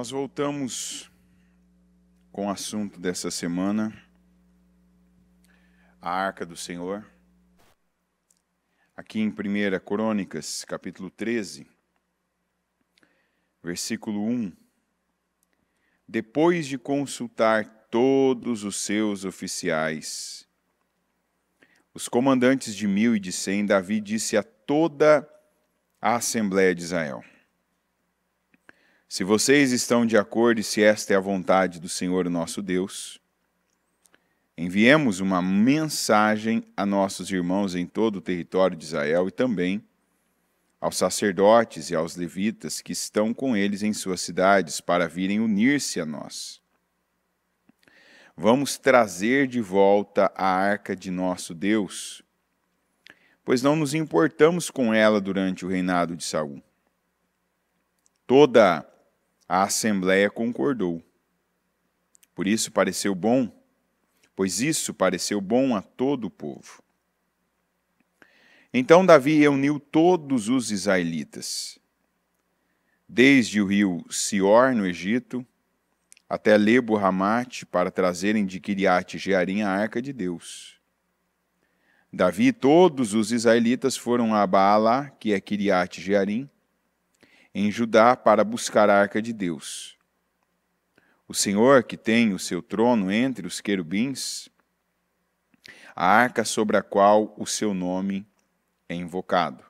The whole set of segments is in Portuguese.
Nós voltamos com o assunto dessa semana, a arca do Senhor. Aqui em 1 Crônicas, capítulo 13, versículo 1. Depois de consultar todos os seus oficiais, os comandantes de mil e de cem, Davi disse a toda a Assembleia de Israel: se vocês estão de acordo e se esta é a vontade do Senhor nosso Deus, enviemos uma mensagem a nossos irmãos em todo o território de Israel e também aos sacerdotes e aos levitas que estão com eles em suas cidades para virem unir-se a nós. Vamos trazer de volta a arca de nosso Deus, pois não nos importamos com ela durante o reinado de Saul. Toda a Assembleia concordou. Por isso pareceu bom, pois isso pareceu bom a todo o povo. Então Davi reuniu todos os israelitas, desde o rio Sior, no Egito, até Lebo Ramate, para trazerem de Kiriate Jearim a arca de Deus. Davi e todos os israelitas foram a Baalá, que é Kiriate Jearim, em Judá para buscar a arca de Deus. O Senhor, que tem o seu trono entre os querubins, a arca sobre a qual o seu nome é invocado.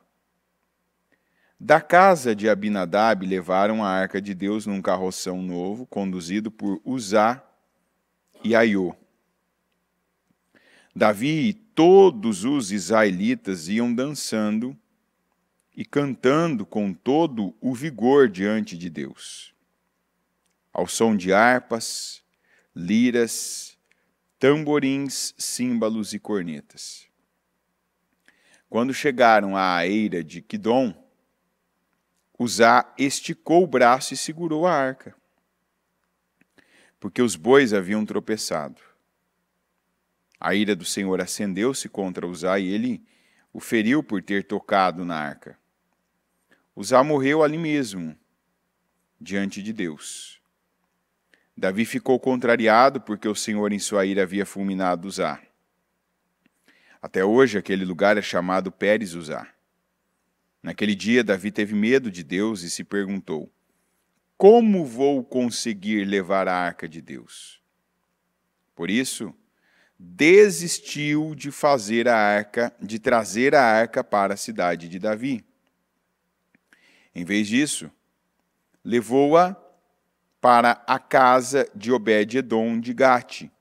Da casa de Abinadab levaram a arca de Deus num carroção novo, conduzido por Uzá e Aiô. Davi e todos os israelitas iam dançando e cantando com todo o vigor diante de Deus. Ao som de harpas, liras, tamborins, símbolos e cornetas. Quando chegaram à eira de Quidom, Uzá esticou o braço e segurou a arca, porque os bois haviam tropeçado. A ira do Senhor acendeu-se contra Uzá e ele o feriu por ter tocado na arca. Uzá morreu ali mesmo, diante de Deus. Davi ficou contrariado porque o Senhor em sua ira havia fulminado Uzá. Até hoje aquele lugar é chamado Pérez Uzá. Naquele dia Davi teve medo de Deus e se perguntou: Como vou conseguir levar a arca de Deus? Por isso, desistiu de fazer a arca, de trazer a arca para a cidade de Davi. Em vez disso, levou-a para a casa de Obed-Edom de Gate.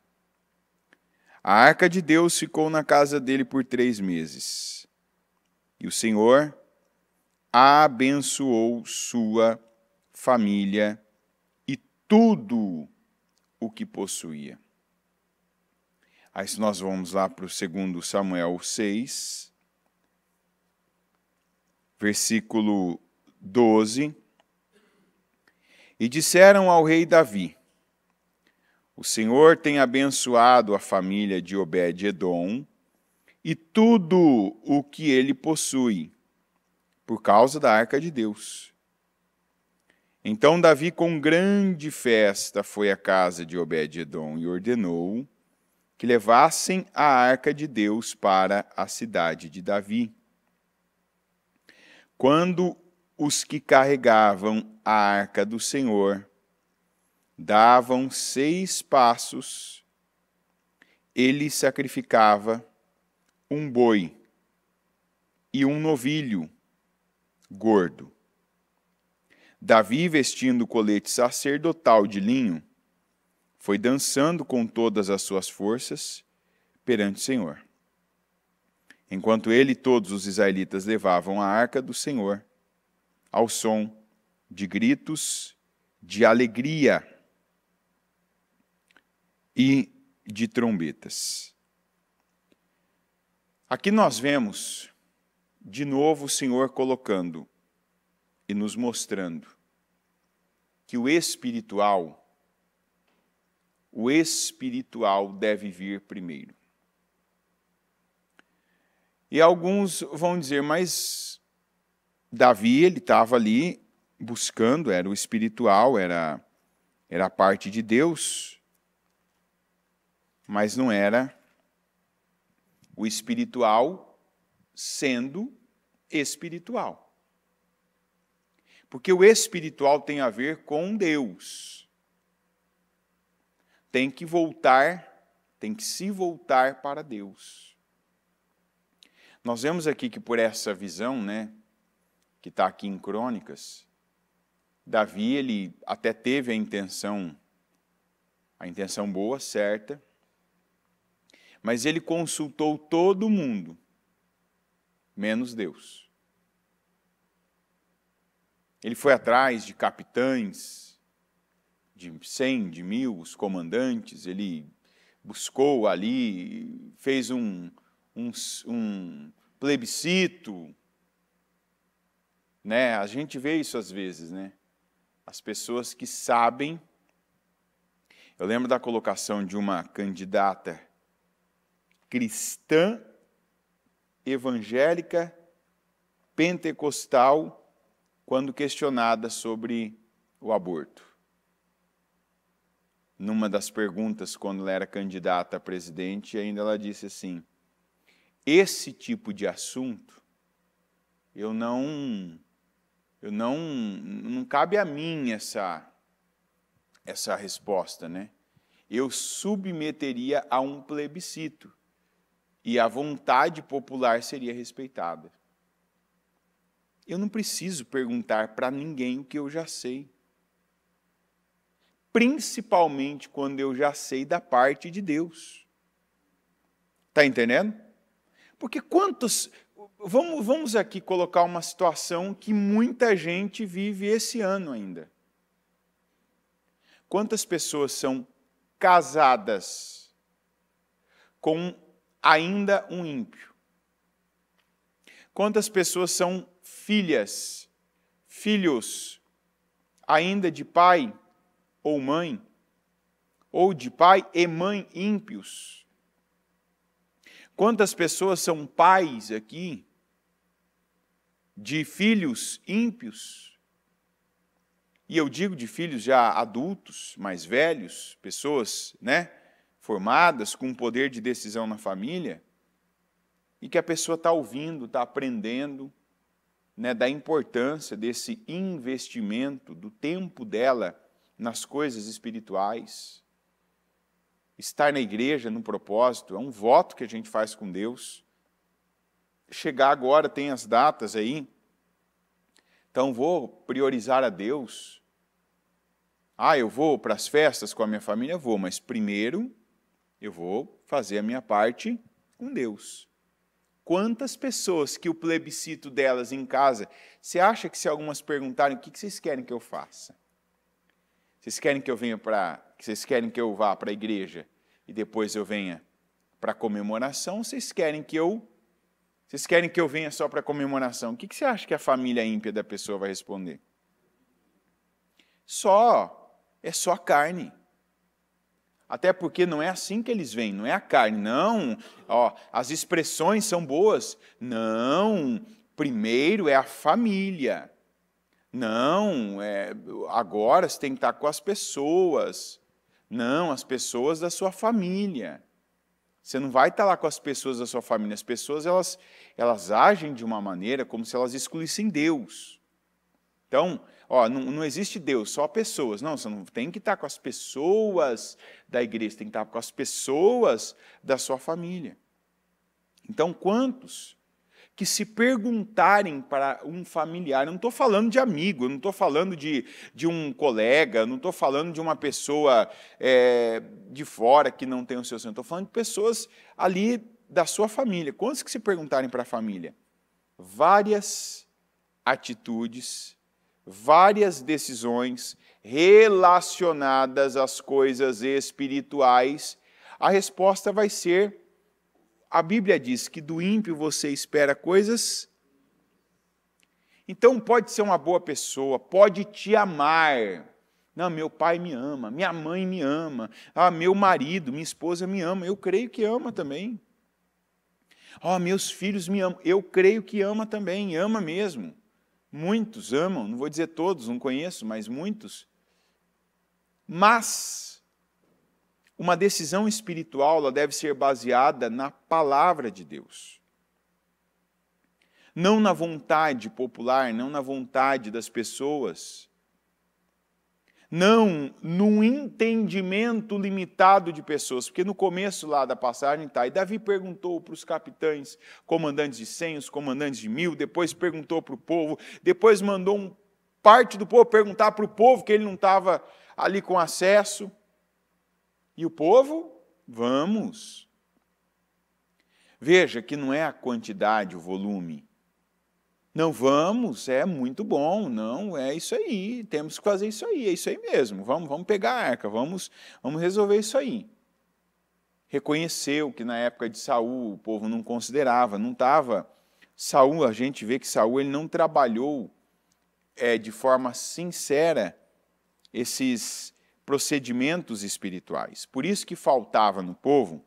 A arca de Deus ficou na casa dele por três meses. E o Senhor abençoou sua família e tudo o que possuía. Aí se nós vamos lá para o 2 Samuel 6, versículo 12, e disseram ao rei Davi: O Senhor tem abençoado a família de Obed-Edom e tudo o que ele possui, por causa da arca de Deus. Então Davi, com grande festa, foi à casa de Obed-Edom e ordenou que levassem a arca de Deus para a cidade de Davi. Quando os que carregavam a arca do Senhor davam seis passos, ele sacrificava um boi e um novilho gordo. Davi, vestindo o colete sacerdotal de linho, foi dançando com todas as suas forças perante o Senhor. Enquanto ele e todos os israelitas levavam a arca do Senhor, ao som de gritos de alegria e de trombetas. Aqui nós vemos de novo o Senhor colocando e nos mostrando que o espiritual o espiritual deve vir primeiro. E alguns vão dizer, mas Davi, ele estava ali buscando, era o espiritual, era, era a parte de Deus, mas não era o espiritual sendo espiritual. Porque o espiritual tem a ver com Deus. Tem que voltar, tem que se voltar para Deus. Nós vemos aqui que por essa visão, né, que está aqui em Crônicas, Davi ele até teve a intenção, a intenção boa, certa, mas ele consultou todo mundo, menos Deus. Ele foi atrás de capitães, de cem, de mil, os comandantes, ele buscou ali, fez um, um, um plebiscito, né? A gente vê isso às vezes, né? As pessoas que sabem. Eu lembro da colocação de uma candidata cristã evangélica pentecostal quando questionada sobre o aborto. Numa das perguntas, quando ela era candidata a presidente, ainda ela disse assim: esse tipo de assunto eu não eu não, não cabe a mim essa, essa resposta, né? Eu submeteria a um plebiscito e a vontade popular seria respeitada. Eu não preciso perguntar para ninguém o que eu já sei. Principalmente quando eu já sei da parte de Deus. Está entendendo? Porque quantos, vamos, vamos aqui colocar uma situação que muita gente vive esse ano ainda. Quantas pessoas são casadas com ainda um ímpio? Quantas pessoas são filhas, filhos, ainda de pai ou mãe, ou de pai e mãe ímpios? Quantas pessoas são pais aqui de filhos ímpios? E eu digo de filhos já adultos, mais velhos, pessoas, né, formadas com poder de decisão na família, e que a pessoa está ouvindo, está aprendendo, né, da importância desse investimento do tempo dela nas coisas espirituais, estar na igreja, num propósito, é um voto que a gente faz com Deus. Chegar agora, tem as datas aí. Então, vou priorizar a Deus. Ah, eu vou para as festas com a minha família? Vou, mas primeiro eu vou fazer a minha parte com Deus. Quantas pessoas que o plebiscito delas em casa, você acha que se algumas perguntarem o que vocês querem que eu faça? Vocês querem que eu venha para. Vocês querem que eu vá para a igreja e depois eu venha para a comemoração? Vocês querem que eu. Vocês querem que eu venha só para a comemoração? O que, que você acha que a família ímpia da pessoa vai responder? Só. É só carne. Até porque não é assim que eles vêm, não é a carne, não. Ó, as expressões são boas. Não. Primeiro é a família. Não, é, agora você tem que estar com as pessoas. Não, as pessoas da sua família. Você não vai estar lá com as pessoas da sua família. As pessoas elas, elas agem de uma maneira como se elas excluíssem Deus. Então, ó, não, não existe Deus, só pessoas. Não, você não tem que estar com as pessoas da igreja, tem que estar com as pessoas da sua família. Então, quantos que se perguntarem para um familiar, eu não estou falando de amigo, eu não estou falando de, de um colega, eu não estou falando de uma pessoa é, de fora que não tem o seu centro, estou falando de pessoas ali da sua família. Quantos que se perguntarem para a família? Várias atitudes, várias decisões relacionadas às coisas espirituais, a resposta vai ser a Bíblia diz que do ímpio você espera coisas. Então pode ser uma boa pessoa, pode te amar. Não, meu pai me ama, minha mãe me ama, ah, meu marido, minha esposa me ama, eu creio que ama também. oh, meus filhos me amam, eu creio que ama também, ama mesmo. Muitos amam, não vou dizer todos, não conheço, mas muitos. Mas uma decisão espiritual deve ser baseada na palavra de Deus. Não na vontade popular, não na vontade das pessoas, não num entendimento limitado de pessoas, porque no começo lá da passagem está, e Davi perguntou para os capitães, comandantes de cem, os comandantes de mil, depois perguntou para o povo, depois mandou um, parte do povo perguntar para o povo que ele não estava ali com acesso, e o povo, vamos. Veja que não é a quantidade, o volume. Não vamos, é muito bom, não, é isso aí, temos que fazer isso aí, é isso aí mesmo, vamos, vamos pegar a arca, vamos, vamos resolver isso aí. Reconheceu que na época de Saul o povo não considerava, não estava. Saul, a gente vê que Saul ele não trabalhou é, de forma sincera esses, procedimentos espirituais. Por isso que faltava no povo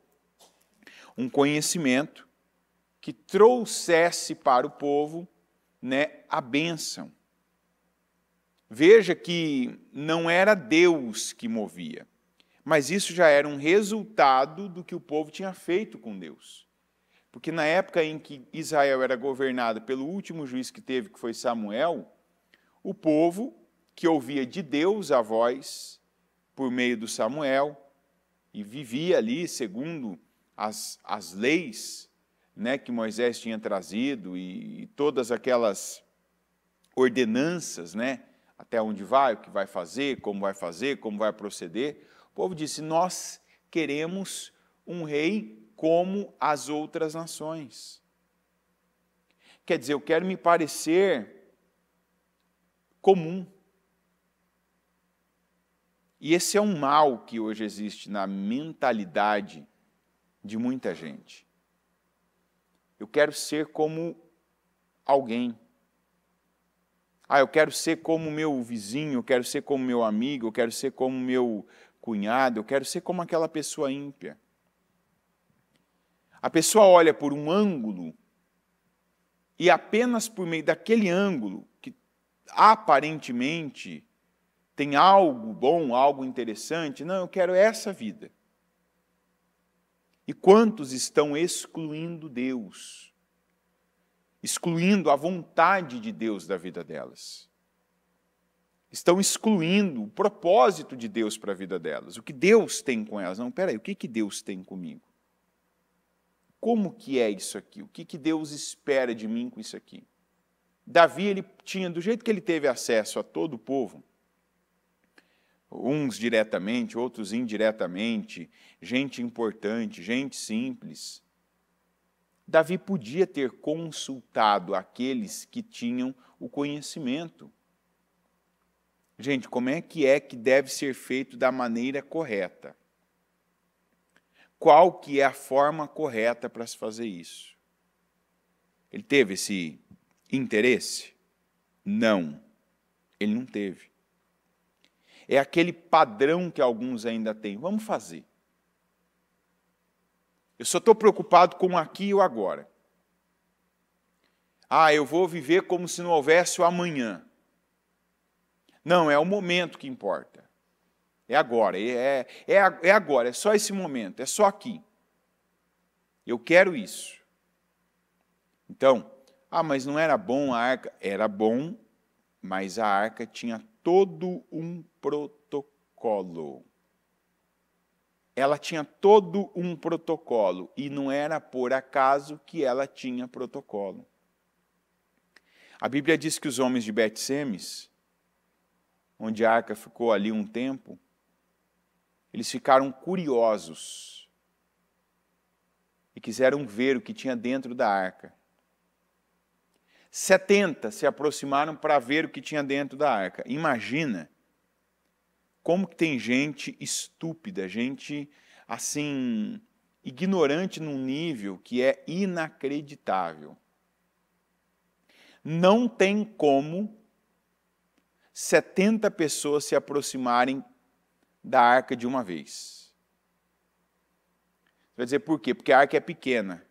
um conhecimento que trouxesse para o povo né, a bênção. Veja que não era Deus que movia, mas isso já era um resultado do que o povo tinha feito com Deus. Porque na época em que Israel era governado pelo último juiz que teve, que foi Samuel, o povo que ouvia de Deus a voz, por meio do Samuel e vivia ali segundo as, as leis né, que Moisés tinha trazido e, e todas aquelas ordenanças, né, até onde vai, o que vai fazer, como vai fazer, como vai proceder. O povo disse: Nós queremos um rei como as outras nações. Quer dizer, eu quero me parecer comum. E esse é um mal que hoje existe na mentalidade de muita gente. Eu quero ser como alguém. Ah, eu quero ser como meu vizinho, eu quero ser como meu amigo, eu quero ser como meu cunhado, eu quero ser como aquela pessoa ímpia. A pessoa olha por um ângulo e apenas por meio daquele ângulo, que aparentemente tem algo bom, algo interessante. Não, eu quero essa vida. E quantos estão excluindo Deus? Excluindo a vontade de Deus da vida delas. Estão excluindo o propósito de Deus para a vida delas. O que Deus tem com elas. Não, peraí, o que, que Deus tem comigo? Como que é isso aqui? O que, que Deus espera de mim com isso aqui? Davi, ele tinha, do jeito que ele teve acesso a todo o povo, uns diretamente, outros indiretamente, gente importante, gente simples. Davi podia ter consultado aqueles que tinham o conhecimento. Gente, como é que é que deve ser feito da maneira correta? Qual que é a forma correta para se fazer isso? Ele teve esse interesse? Não, ele não teve. É aquele padrão que alguns ainda têm. Vamos fazer. Eu só estou preocupado com o aqui e o agora. Ah, eu vou viver como se não houvesse o amanhã. Não, é o momento que importa. É agora, é, é, é, é agora, é só esse momento, é só aqui. Eu quero isso. Então, ah, mas não era bom a arca? Era bom, mas a arca tinha todo um protocolo. Ela tinha todo um protocolo e não era por acaso que ela tinha protocolo. A Bíblia diz que os homens de Betsemes, onde a arca ficou ali um tempo, eles ficaram curiosos e quiseram ver o que tinha dentro da arca. 70 se aproximaram para ver o que tinha dentro da arca. Imagina como que tem gente estúpida, gente assim ignorante num nível que é inacreditável. Não tem como 70 pessoas se aproximarem da arca de uma vez. Você vai dizer por quê? Porque a arca é pequena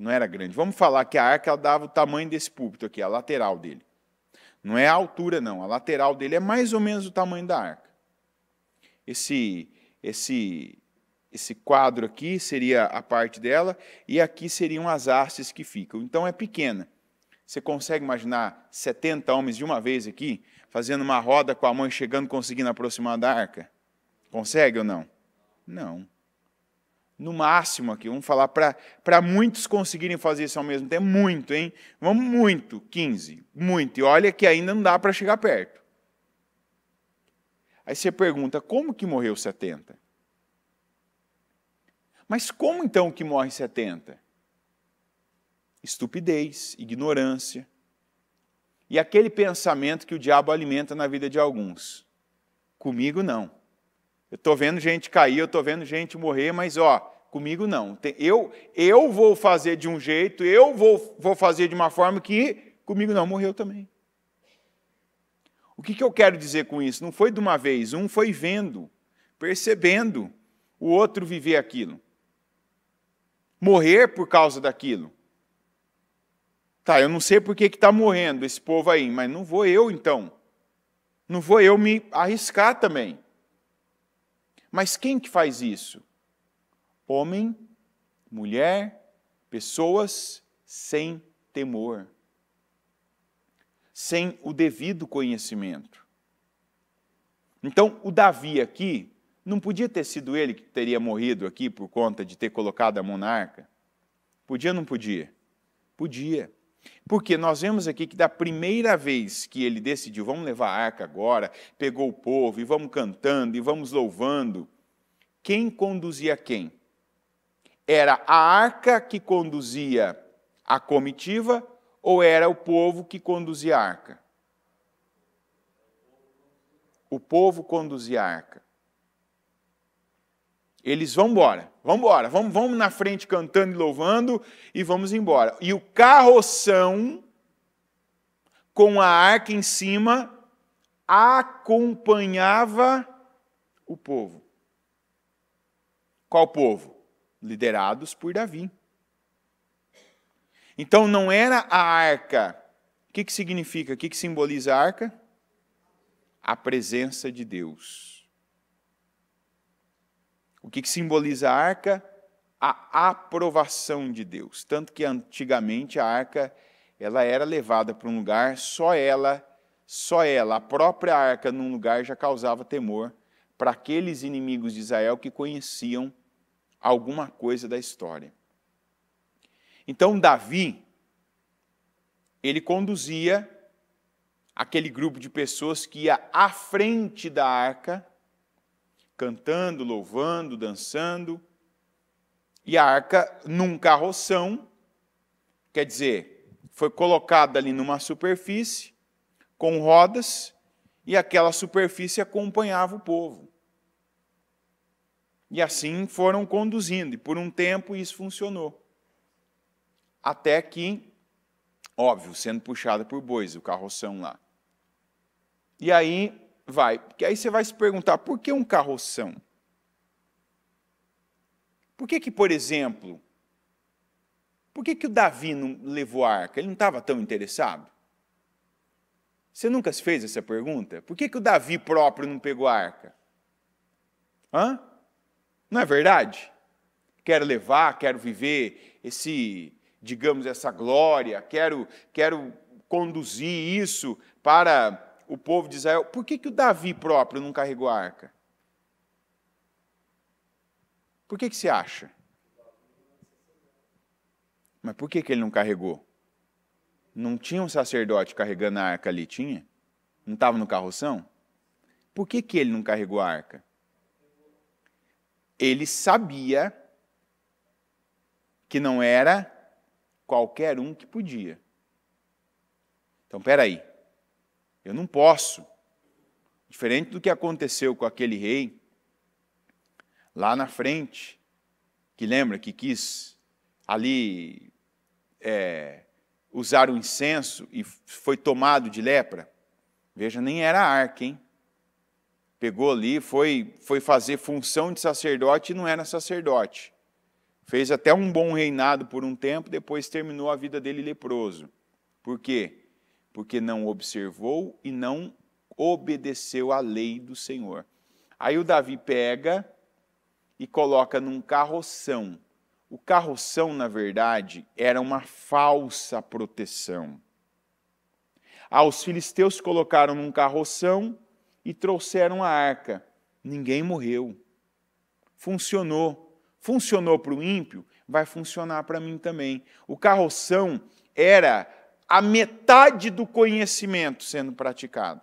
não era grande. Vamos falar que a arca ela dava o tamanho desse púlpito aqui, a lateral dele. Não é a altura, não. A lateral dele é mais ou menos o tamanho da arca. Esse, esse, esse quadro aqui seria a parte dela, e aqui seriam as hastes que ficam. Então é pequena. Você consegue imaginar 70 homens de uma vez aqui, fazendo uma roda com a mão e chegando, conseguindo aproximar da arca? Consegue ou não? Não no máximo aqui. Vamos falar para muitos conseguirem fazer isso ao mesmo tempo. Muito, hein? Vamos muito, 15. Muito. E olha que ainda não dá para chegar perto. Aí você pergunta, como que morreu 70? Mas como então que morre 70? Estupidez, ignorância. E aquele pensamento que o diabo alimenta na vida de alguns. Comigo não. Eu estou vendo gente cair, eu estou vendo gente morrer, mas ó, comigo não. Eu, eu vou fazer de um jeito, eu vou, vou fazer de uma forma que comigo não morreu também. O que, que eu quero dizer com isso? Não foi de uma vez, um foi vendo, percebendo o outro viver aquilo, morrer por causa daquilo. Tá, eu não sei por que está morrendo esse povo aí, mas não vou eu então. Não vou eu me arriscar também. Mas quem que faz isso? Homem, mulher, pessoas sem temor, sem o devido conhecimento. Então, o Davi aqui, não podia ter sido ele que teria morrido aqui por conta de ter colocado a monarca? Podia ou não podia? Podia. Porque nós vemos aqui que da primeira vez que ele decidiu, vamos levar a arca agora, pegou o povo e vamos cantando e vamos louvando, quem conduzia quem? Era a arca que conduzia a comitiva ou era o povo que conduzia a arca? O povo conduzia a arca. Eles vão embora, vão embora, vamos, vamos na frente cantando e louvando e vamos embora. E o carroção com a arca em cima acompanhava o povo. Qual povo? Liderados por Davi. Então não era a arca. O que, que significa? O que, que simboliza a arca? A presença de Deus que, que simboliza a arca? A aprovação de Deus. Tanto que antigamente a arca ela era levada para um lugar, só ela, só ela, a própria arca num lugar já causava temor para aqueles inimigos de Israel que conheciam alguma coisa da história. Então Davi ele conduzia aquele grupo de pessoas que ia à frente da arca cantando, louvando, dançando. E a arca num carroção, quer dizer, foi colocada ali numa superfície com rodas e aquela superfície acompanhava o povo. E assim foram conduzindo, e por um tempo isso funcionou. Até que, óbvio, sendo puxada por bois, o carroção lá. E aí Vai. Porque aí você vai se perguntar, por que um carroção? Por que que, por exemplo, por que que o Davi não levou a arca? Ele não estava tão interessado? Você nunca se fez essa pergunta? Por que que o Davi próprio não pegou a arca? Hã? Não é verdade? Quero levar, quero viver esse, digamos, essa glória, quero, quero conduzir isso para o povo de Israel, por que, que o Davi próprio não carregou a arca? Por que, que você acha? Mas por que, que ele não carregou? Não tinha um sacerdote carregando a arca ali? Tinha? Não estava no carroção? Por que, que ele não carregou a arca? Ele sabia que não era qualquer um que podia. Então, peraí. aí. Eu não posso. Diferente do que aconteceu com aquele rei lá na frente, que lembra que quis ali é, usar o incenso e foi tomado de lepra. Veja, nem era arca, hein? Pegou ali, foi, foi fazer função de sacerdote e não era sacerdote. Fez até um bom reinado por um tempo, depois terminou a vida dele leproso. Por quê? porque não observou e não obedeceu à lei do Senhor. Aí o Davi pega e coloca num carroção. O carroção, na verdade, era uma falsa proteção. Ah, os filisteus colocaram num carroção e trouxeram a arca. Ninguém morreu. Funcionou. Funcionou para o ímpio, vai funcionar para mim também. O carroção era a metade do conhecimento sendo praticado.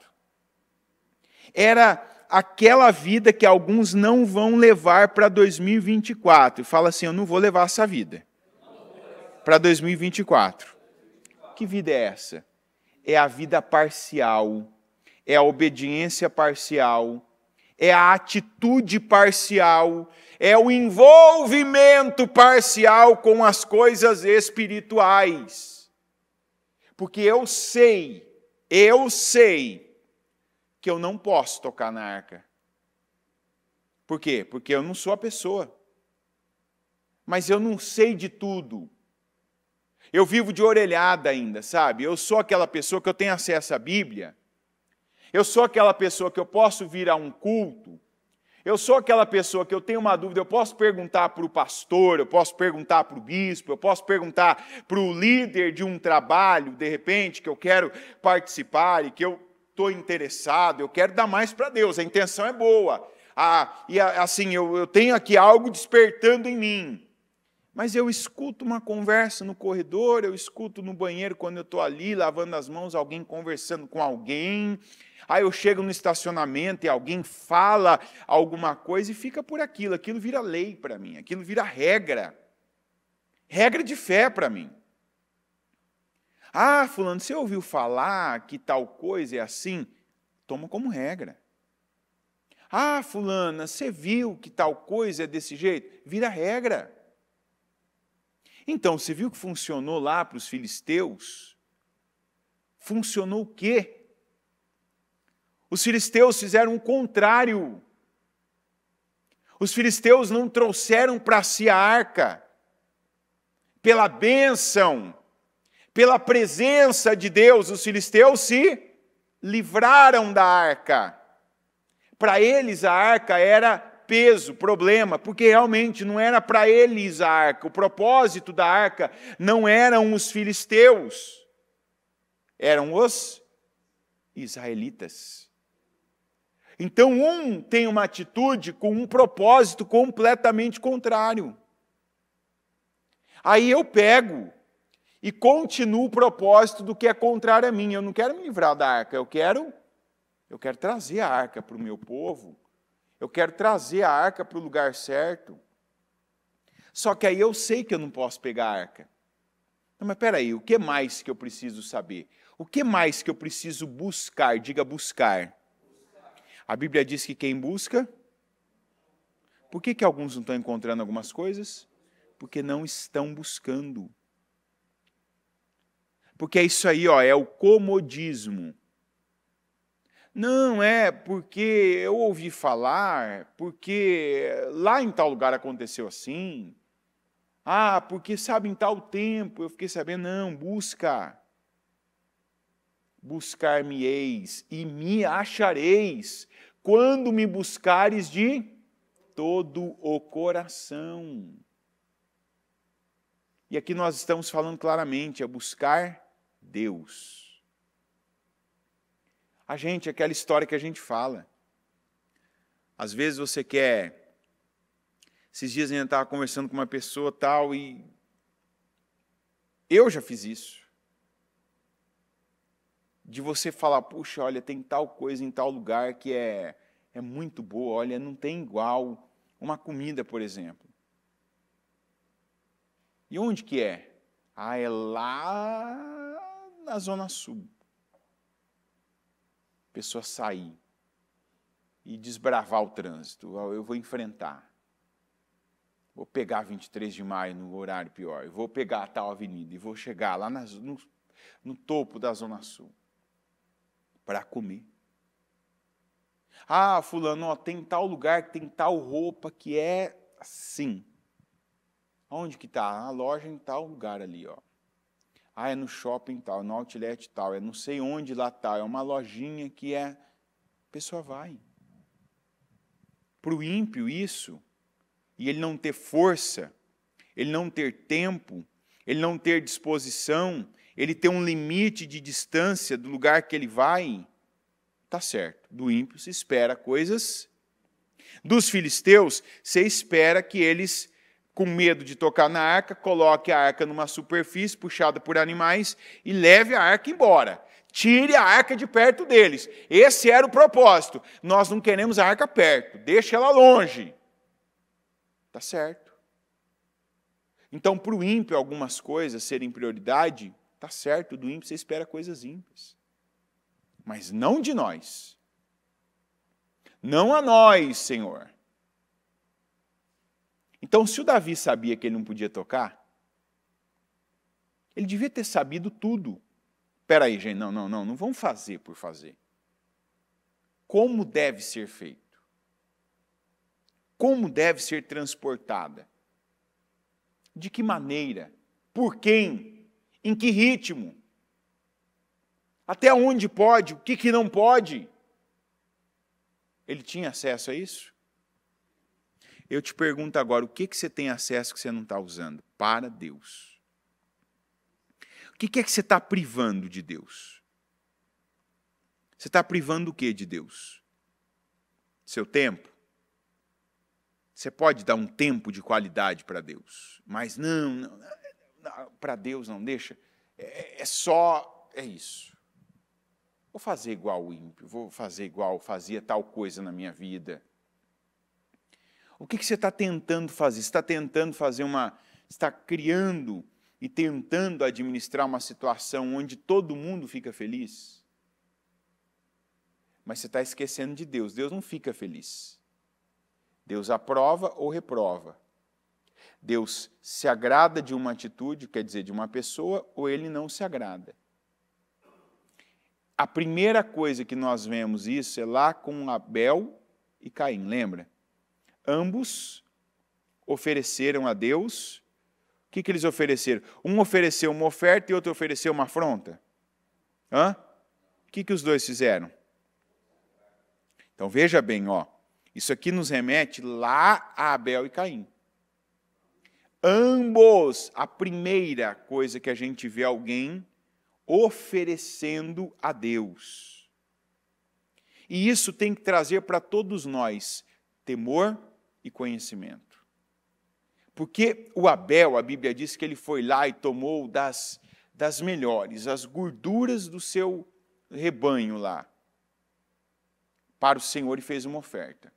Era aquela vida que alguns não vão levar para 2024. E fala assim: eu não vou levar essa vida para 2024. Que vida é essa? É a vida parcial, é a obediência parcial, é a atitude parcial, é o envolvimento parcial com as coisas espirituais porque eu sei, eu sei que eu não posso tocar na arca. Por quê? Porque eu não sou a pessoa. Mas eu não sei de tudo. Eu vivo de orelhada ainda, sabe? Eu sou aquela pessoa que eu tenho acesso à Bíblia. Eu sou aquela pessoa que eu posso vir a um culto eu sou aquela pessoa que eu tenho uma dúvida, eu posso perguntar para o pastor, eu posso perguntar para o bispo, eu posso perguntar para o líder de um trabalho, de repente, que eu quero participar e que eu estou interessado, eu quero dar mais para Deus, a intenção é boa. Ah, e assim, eu, eu tenho aqui algo despertando em mim mas eu escuto uma conversa no corredor, eu escuto no banheiro quando eu estou ali lavando as mãos, alguém conversando com alguém. Aí eu chego no estacionamento e alguém fala alguma coisa e fica por aquilo. Aquilo vira lei para mim, aquilo vira regra. Regra de fé para mim. Ah, Fulano, você ouviu falar que tal coisa é assim? Toma como regra. Ah, Fulana, você viu que tal coisa é desse jeito? Vira regra. Então, você viu que funcionou lá para os filisteus? Funcionou o quê? Os filisteus fizeram o contrário. Os filisteus não trouxeram para si a arca. Pela bênção, pela presença de Deus, os filisteus se livraram da arca. Para eles, a arca era peso, problema, porque realmente não era para eles a arca, o propósito da arca não eram os filisteus, eram os israelitas. Então, um tem uma atitude com um propósito completamente contrário. Aí eu pego e continuo o propósito do que é contrário a mim. Eu não quero me livrar da arca, eu quero eu quero trazer a arca para o meu povo, eu quero trazer a arca para o lugar certo. Só que aí eu sei que eu não posso pegar a arca. Não, mas peraí, o que mais que eu preciso saber? O que mais que eu preciso buscar? Diga buscar. A Bíblia diz que quem busca. Por que, que alguns não estão encontrando algumas coisas? Porque não estão buscando. Porque é isso aí, ó, é o comodismo. Não, é porque eu ouvi falar, porque lá em tal lugar aconteceu assim. Ah, porque sabe em tal tempo eu fiquei sabendo. Não, busca. Buscar-me-eis e me achareis quando me buscares de todo o coração. E aqui nós estamos falando claramente: é buscar Deus a gente, aquela história que a gente fala. Às vezes você quer. Esses dias a gente estava conversando com uma pessoa tal e. Eu já fiz isso. De você falar, puxa, olha, tem tal coisa em tal lugar que é, é muito boa, olha, não tem igual. Uma comida, por exemplo. E onde que é? Ah, é lá na Zona Sul pessoa sair e desbravar o trânsito. Eu vou enfrentar. Vou pegar 23 de maio no horário pior, eu vou pegar a tal avenida e vou chegar lá nas, no, no topo da Zona Sul para comer. Ah, fulano, ó, tem tal lugar que tem tal roupa que é assim. Onde que tá? A loja em tal lugar ali, ó. Ah, é no shopping tal, no outlet tal, é não sei onde lá tal, é uma lojinha que é. A pessoa vai. Para o ímpio, isso, e ele não ter força, ele não ter tempo, ele não ter disposição, ele ter um limite de distância do lugar que ele vai, tá certo. Do ímpio se espera coisas. Dos filisteus, se espera que eles com medo de tocar na arca, coloque a arca numa superfície puxada por animais e leve a arca embora. Tire a arca de perto deles. Esse era o propósito. Nós não queremos a arca perto, deixa ela longe. Tá certo. Então, para o ímpio, algumas coisas serem prioridade, tá certo. Do ímpio você espera coisas ímpias. Mas não de nós. Não a nós, Senhor. Então, se o Davi sabia que ele não podia tocar, ele devia ter sabido tudo. Espera aí, gente, não, não, não, não vamos fazer por fazer. Como deve ser feito? Como deve ser transportada? De que maneira? Por quem? Em que ritmo? Até onde pode? O que, que não pode? Ele tinha acesso a isso? Eu te pergunto agora, o que, que você tem acesso que você não está usando? Para Deus. O que, que é que você está privando de Deus? Você está privando o que de Deus? Seu tempo? Você pode dar um tempo de qualidade para Deus, mas não, não, não para Deus não deixa. É, é, é só, é isso. Vou fazer igual o ímpio, vou fazer igual, fazia tal coisa na minha vida. O que, que você está tentando fazer? Você está tentando fazer uma. está criando e tentando administrar uma situação onde todo mundo fica feliz? Mas você está esquecendo de Deus. Deus não fica feliz. Deus aprova ou reprova. Deus se agrada de uma atitude, quer dizer, de uma pessoa, ou ele não se agrada. A primeira coisa que nós vemos isso é lá com Abel e Caim, lembra? Ambos ofereceram a Deus. O que, que eles ofereceram? Um ofereceu uma oferta e outro ofereceu uma afronta. Hã? O que, que os dois fizeram? Então veja bem, ó. Isso aqui nos remete lá a Abel e Caim. Ambos, a primeira coisa que a gente vê alguém oferecendo a Deus. E isso tem que trazer para todos nós temor e conhecimento. Porque o Abel, a Bíblia diz que ele foi lá e tomou das, das melhores, as gorduras do seu rebanho lá, para o Senhor e fez uma oferta.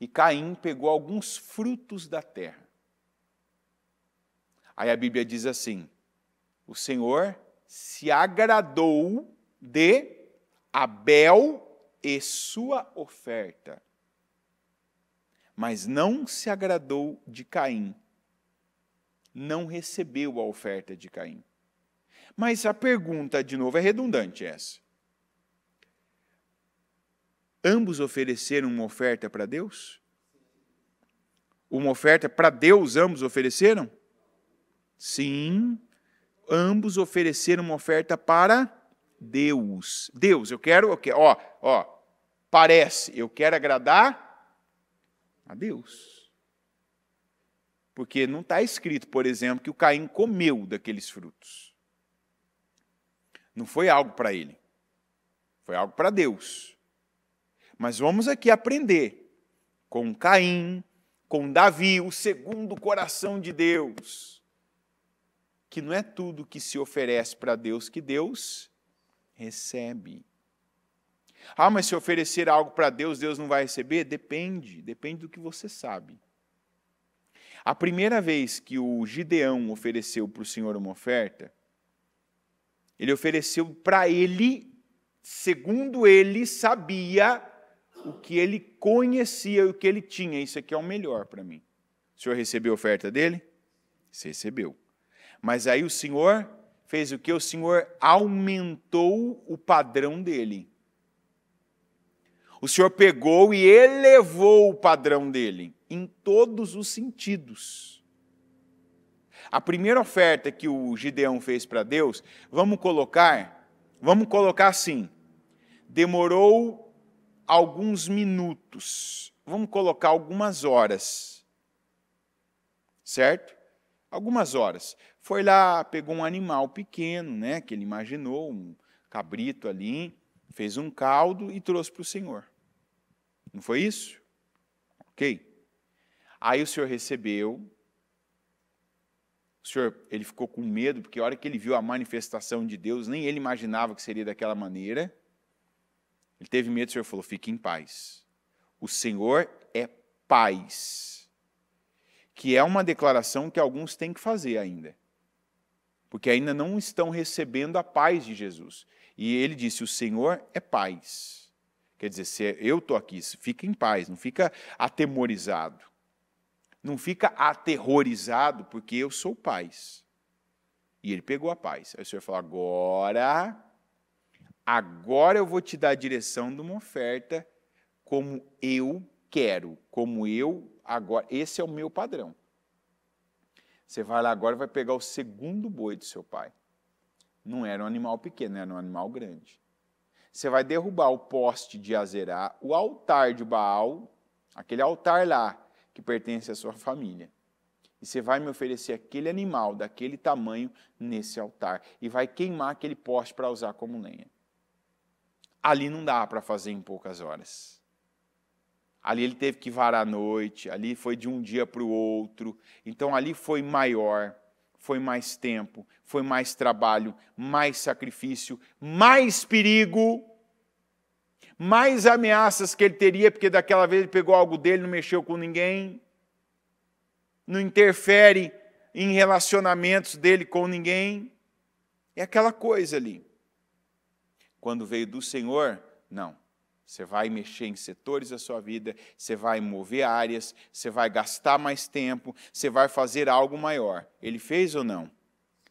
E Caim pegou alguns frutos da terra. Aí a Bíblia diz assim: o Senhor se agradou de Abel e sua oferta, mas não se agradou de Caim. Não recebeu a oferta de Caim. Mas a pergunta, de novo, é redundante essa. Ambos ofereceram uma oferta para Deus? Uma oferta para Deus, ambos ofereceram? Sim, ambos ofereceram uma oferta para Deus. Deus, eu quero, eu quero ó, ó, parece, eu quero agradar a Deus. Porque não está escrito, por exemplo, que o Caim comeu daqueles frutos. Não foi algo para ele. Foi algo para Deus. Mas vamos aqui aprender com Caim, com Davi, o segundo coração de Deus, que não é tudo que se oferece para Deus que Deus recebe. Ah, mas se oferecer algo para Deus, Deus não vai receber? Depende, depende do que você sabe. A primeira vez que o Gideão ofereceu para o Senhor uma oferta, ele ofereceu para ele, segundo ele sabia o que ele conhecia e o que ele tinha. Isso aqui é o melhor para mim. O Senhor recebeu a oferta dele? Você recebeu. Mas aí o Senhor fez o que? O Senhor aumentou o padrão dele. O Senhor pegou e elevou o padrão dele em todos os sentidos. A primeira oferta que o Gideão fez para Deus, vamos colocar, vamos colocar assim. Demorou alguns minutos. Vamos colocar algumas horas. Certo? Algumas horas. Foi lá, pegou um animal pequeno, né, que ele imaginou, um cabrito ali, fez um caldo e trouxe para o Senhor. Não foi isso? Ok. Aí o senhor recebeu. O senhor, ele ficou com medo, porque a hora que ele viu a manifestação de Deus, nem ele imaginava que seria daquela maneira. Ele teve medo, o senhor falou: fique em paz. O Senhor é paz. Que é uma declaração que alguns têm que fazer ainda. Porque ainda não estão recebendo a paz de Jesus. E ele disse: o Senhor é paz. Quer dizer, se é, eu estou aqui, fica em paz, não fica atemorizado. Não fica aterrorizado, porque eu sou paz. E ele pegou a paz. Aí o senhor fala: agora, agora eu vou te dar a direção de uma oferta como eu quero, como eu agora. Esse é o meu padrão. Você vai lá agora e vai pegar o segundo boi do seu pai. Não era um animal pequeno, era um animal grande. Você vai derrubar o poste de Azerá, o altar de Baal, aquele altar lá que pertence à sua família. E você vai me oferecer aquele animal daquele tamanho nesse altar. E vai queimar aquele poste para usar como lenha. Ali não dá para fazer em poucas horas. Ali ele teve que varar a noite, ali foi de um dia para o outro. Então ali foi maior foi mais tempo, foi mais trabalho, mais sacrifício, mais perigo, mais ameaças que ele teria, porque daquela vez ele pegou algo dele, não mexeu com ninguém, não interfere em relacionamentos dele com ninguém. É aquela coisa ali. Quando veio do Senhor, não. Você vai mexer em setores da sua vida, você vai mover áreas, você vai gastar mais tempo, você vai fazer algo maior. Ele fez ou não?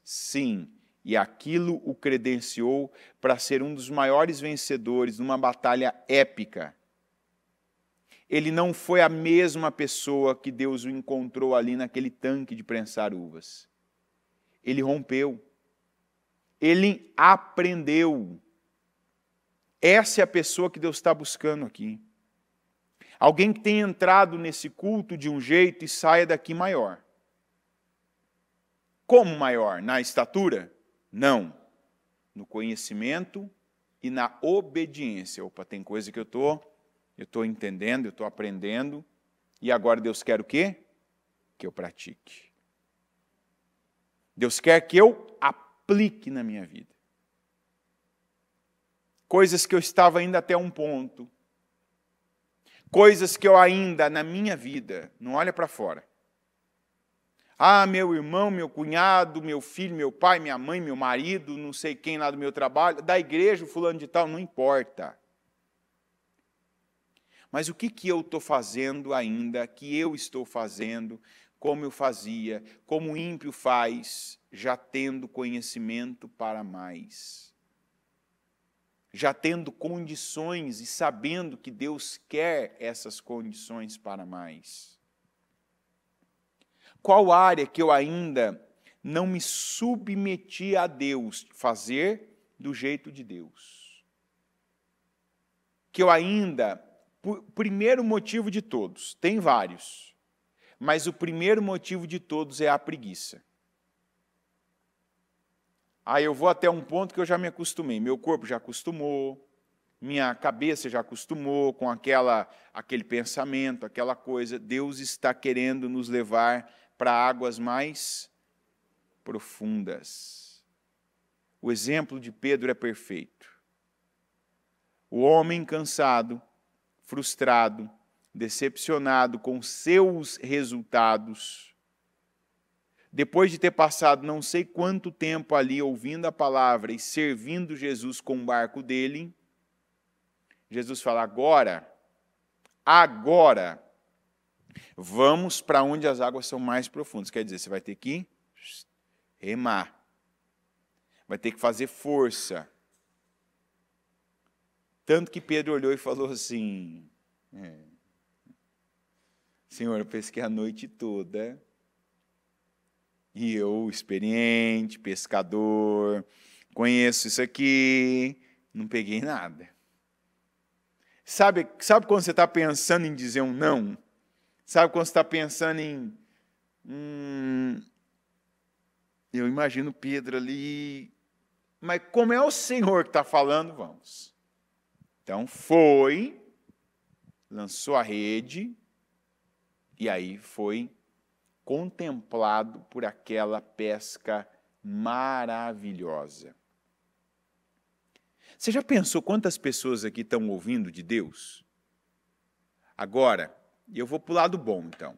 Sim. E aquilo o credenciou para ser um dos maiores vencedores numa batalha épica. Ele não foi a mesma pessoa que Deus o encontrou ali naquele tanque de prensar uvas. Ele rompeu. Ele aprendeu essa é a pessoa que Deus está buscando aqui. Alguém que tenha entrado nesse culto de um jeito e saia daqui maior. Como maior? Na estatura? Não. No conhecimento e na obediência. Opa, tem coisa que eu tô, eu tô entendendo, eu tô aprendendo, e agora Deus quer o quê? Que eu pratique. Deus quer que eu aplique na minha vida coisas que eu estava ainda até um ponto, coisas que eu ainda na minha vida, não olha para fora. Ah, meu irmão, meu cunhado, meu filho, meu pai, minha mãe, meu marido, não sei quem lá do meu trabalho, da igreja, fulano de tal, não importa. Mas o que, que eu estou fazendo ainda, que eu estou fazendo, como eu fazia, como o ímpio faz, já tendo conhecimento para mais já tendo condições e sabendo que Deus quer essas condições para mais? Qual área que eu ainda não me submeti a Deus, fazer do jeito de Deus? Que eu ainda, o primeiro motivo de todos, tem vários, mas o primeiro motivo de todos é a preguiça. Aí eu vou até um ponto que eu já me acostumei. Meu corpo já acostumou, minha cabeça já acostumou com aquela, aquele pensamento, aquela coisa. Deus está querendo nos levar para águas mais profundas. O exemplo de Pedro é perfeito. O homem cansado, frustrado, decepcionado com seus resultados, depois de ter passado não sei quanto tempo ali ouvindo a palavra e servindo Jesus com o barco dele, Jesus fala: agora, agora, vamos para onde as águas são mais profundas. Quer dizer, você vai ter que remar, vai ter que fazer força. Tanto que Pedro olhou e falou assim: é, Senhor, eu pesquei a noite toda e eu, experiente, pescador, conheço isso aqui, não peguei nada. Sabe, sabe quando você está pensando em dizer um não? Sabe quando você está pensando em. Hum, eu imagino Pedro ali. Mas como é o Senhor que está falando, vamos. Então foi, lançou a rede, e aí foi contemplado por aquela pesca maravilhosa. Você já pensou quantas pessoas aqui estão ouvindo de Deus? Agora, eu vou para o lado bom, então.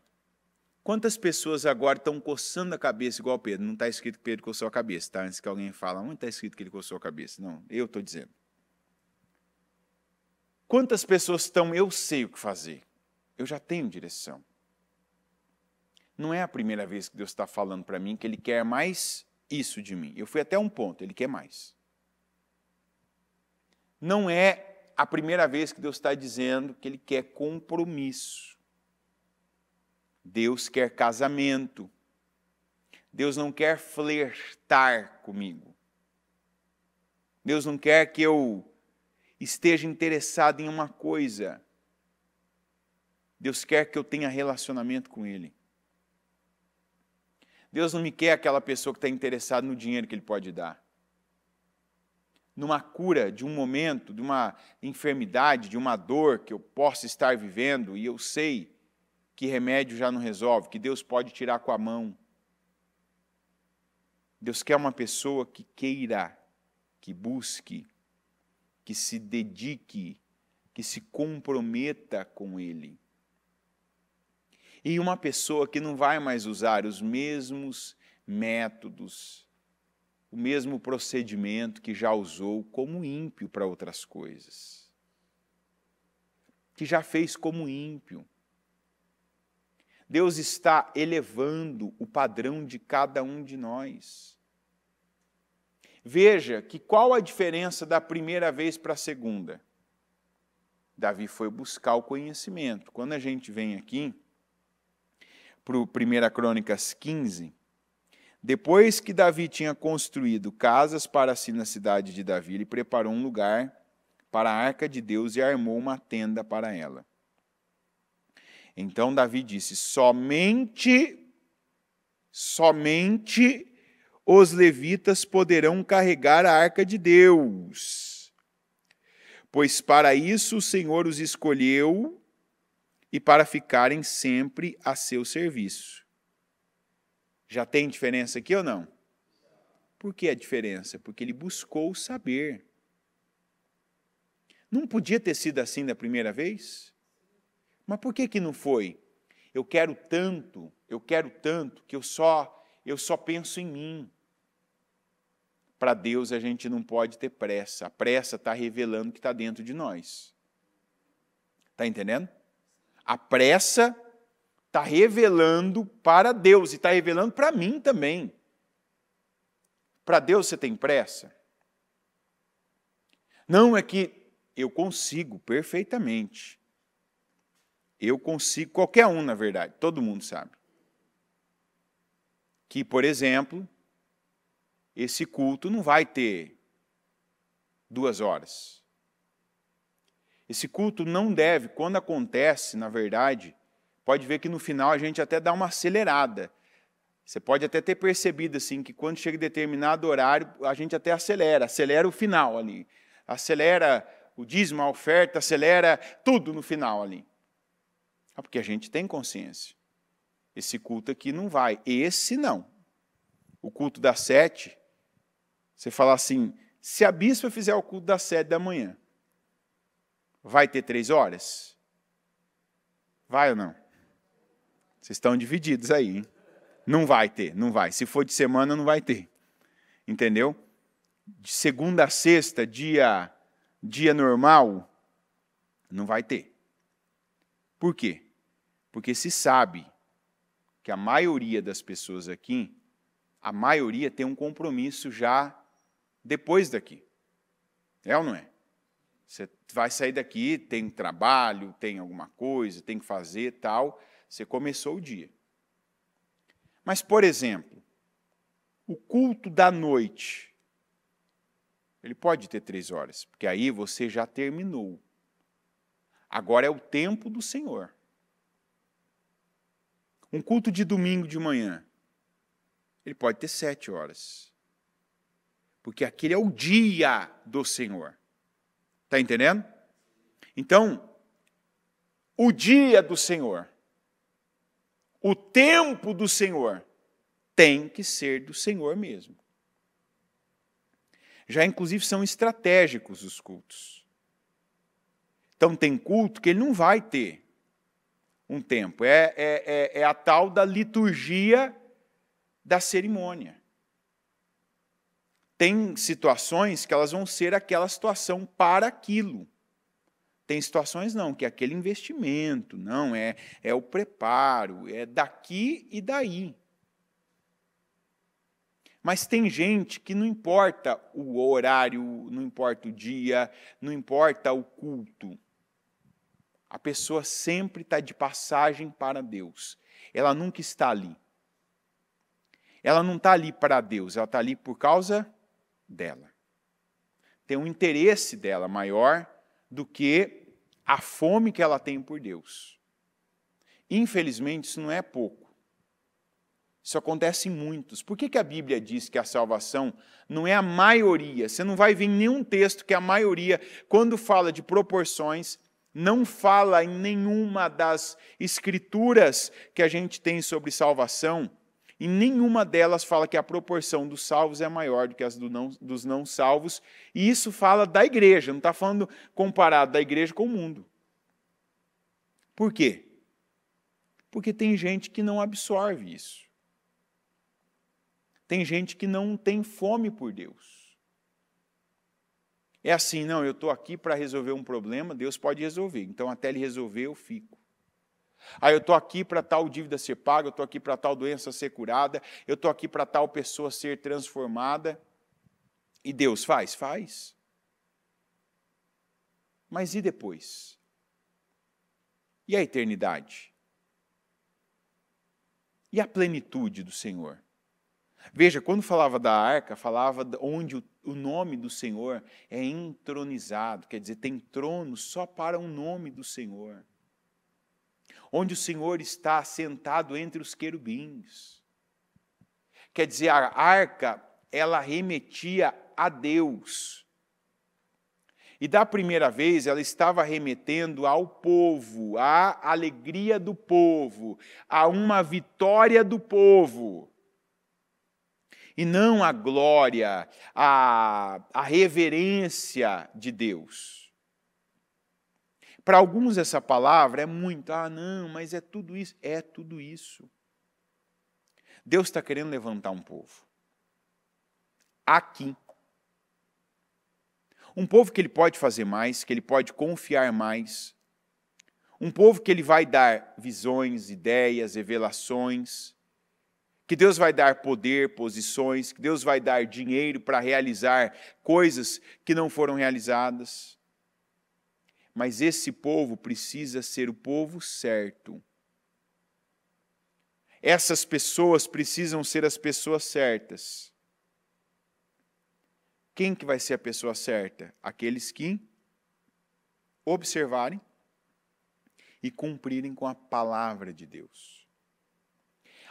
Quantas pessoas agora estão coçando a cabeça igual Pedro? Não está escrito que Pedro coçou a cabeça, tá? Antes que alguém fale, onde está escrito que ele coçou a cabeça? Não, eu estou dizendo. Quantas pessoas estão, eu sei o que fazer, eu já tenho direção não é a primeira vez que Deus está falando para mim que Ele quer mais isso de mim. Eu fui até um ponto, Ele quer mais. Não é a primeira vez que Deus está dizendo que Ele quer compromisso. Deus quer casamento. Deus não quer flertar comigo. Deus não quer que eu esteja interessado em uma coisa. Deus quer que eu tenha relacionamento com Ele. Deus não me quer aquela pessoa que está interessada no dinheiro que Ele pode dar. Numa cura de um momento, de uma enfermidade, de uma dor que eu possa estar vivendo e eu sei que remédio já não resolve, que Deus pode tirar com a mão. Deus quer uma pessoa que queira, que busque, que se dedique, que se comprometa com Ele e uma pessoa que não vai mais usar os mesmos métodos, o mesmo procedimento que já usou como ímpio para outras coisas, que já fez como ímpio. Deus está elevando o padrão de cada um de nós. Veja que qual a diferença da primeira vez para a segunda? Davi foi buscar o conhecimento. Quando a gente vem aqui, para o 1 Crônicas 15, depois que Davi tinha construído casas para si na cidade de Davi, ele preparou um lugar para a arca de Deus e armou uma tenda para ela. Então Davi disse: Somente, somente os levitas poderão carregar a arca de Deus, pois para isso o Senhor os escolheu e para ficarem sempre a seu serviço. Já tem diferença aqui ou não? Por que a diferença? Porque ele buscou saber. Não podia ter sido assim da primeira vez? Mas por que que não foi? Eu quero tanto, eu quero tanto que eu só eu só penso em mim. Para Deus a gente não pode ter pressa. A pressa está revelando o que está dentro de nós. Está entendendo? A pressa está revelando para Deus e está revelando para mim também. Para Deus você tem pressa? Não é que eu consigo perfeitamente. Eu consigo, qualquer um, na verdade, todo mundo sabe. Que, por exemplo, esse culto não vai ter duas horas. Esse culto não deve, quando acontece, na verdade, pode ver que no final a gente até dá uma acelerada. Você pode até ter percebido assim que quando chega determinado horário, a gente até acelera, acelera o final ali. Acelera o dízimo, a oferta, acelera tudo no final ali. É porque a gente tem consciência. Esse culto aqui não vai, esse não. O culto das sete, você fala assim, se a bispa fizer o culto das sete da manhã, vai ter três horas? Vai ou não? Vocês estão divididos aí, hein? Não vai ter, não vai. Se for de semana, não vai ter. Entendeu? De segunda a sexta, dia, dia normal, não vai ter. Por quê? Porque se sabe que a maioria das pessoas aqui, a maioria tem um compromisso já depois daqui. É ou não é? Você vai sair daqui, tem trabalho, tem alguma coisa, tem que fazer tal. Você começou o dia. Mas, por exemplo, o culto da noite, ele pode ter três horas, porque aí você já terminou. Agora é o tempo do Senhor. Um culto de domingo de manhã, ele pode ter sete horas, porque aquele é o dia do Senhor. Está entendendo? Então, o dia do Senhor, o tempo do Senhor, tem que ser do Senhor mesmo. Já, inclusive, são estratégicos os cultos. Então, tem culto que ele não vai ter um tempo. É, é, é, é a tal da liturgia da cerimônia tem situações que elas vão ser aquela situação para aquilo. Tem situações não, que é aquele investimento, não, é, é o preparo, é daqui e daí. Mas tem gente que não importa o horário, não importa o dia, não importa o culto. A pessoa sempre está de passagem para Deus. Ela nunca está ali. Ela não está ali para Deus, ela está ali por causa dela. Tem um interesse dela maior do que a fome que ela tem por Deus. Infelizmente, isso não é pouco. Isso acontece em muitos. Por que, que a Bíblia diz que a salvação não é a maioria? Você não vai ver em nenhum texto que a maioria, quando fala de proporções, não fala em nenhuma das escrituras que a gente tem sobre salvação e nenhuma delas fala que a proporção dos salvos é maior do que as do não, dos não salvos, e isso fala da igreja, não está falando comparado da igreja com o mundo. Por quê? Porque tem gente que não absorve isso. Tem gente que não tem fome por Deus. É assim, não, eu estou aqui para resolver um problema, Deus pode resolver, então até ele resolver eu fico. Ah, eu estou aqui para tal dívida ser paga, eu estou aqui para tal doença ser curada, eu estou aqui para tal pessoa ser transformada. E Deus faz? Faz. Mas e depois? E a eternidade? E a plenitude do Senhor? Veja, quando falava da arca, falava onde o nome do Senhor é entronizado, quer dizer, tem trono só para o nome do Senhor onde o Senhor está sentado entre os querubins. Quer dizer, a arca, ela remetia a Deus. E da primeira vez ela estava remetendo ao povo, à alegria do povo, a uma vitória do povo. E não à glória, à, à reverência de Deus. Para alguns, essa palavra é muito, ah, não, mas é tudo isso. É tudo isso. Deus está querendo levantar um povo. Aqui. Um povo que ele pode fazer mais, que ele pode confiar mais. Um povo que ele vai dar visões, ideias, revelações. Que Deus vai dar poder, posições, que Deus vai dar dinheiro para realizar coisas que não foram realizadas. Mas esse povo precisa ser o povo certo. Essas pessoas precisam ser as pessoas certas. Quem que vai ser a pessoa certa? Aqueles que observarem e cumprirem com a palavra de Deus.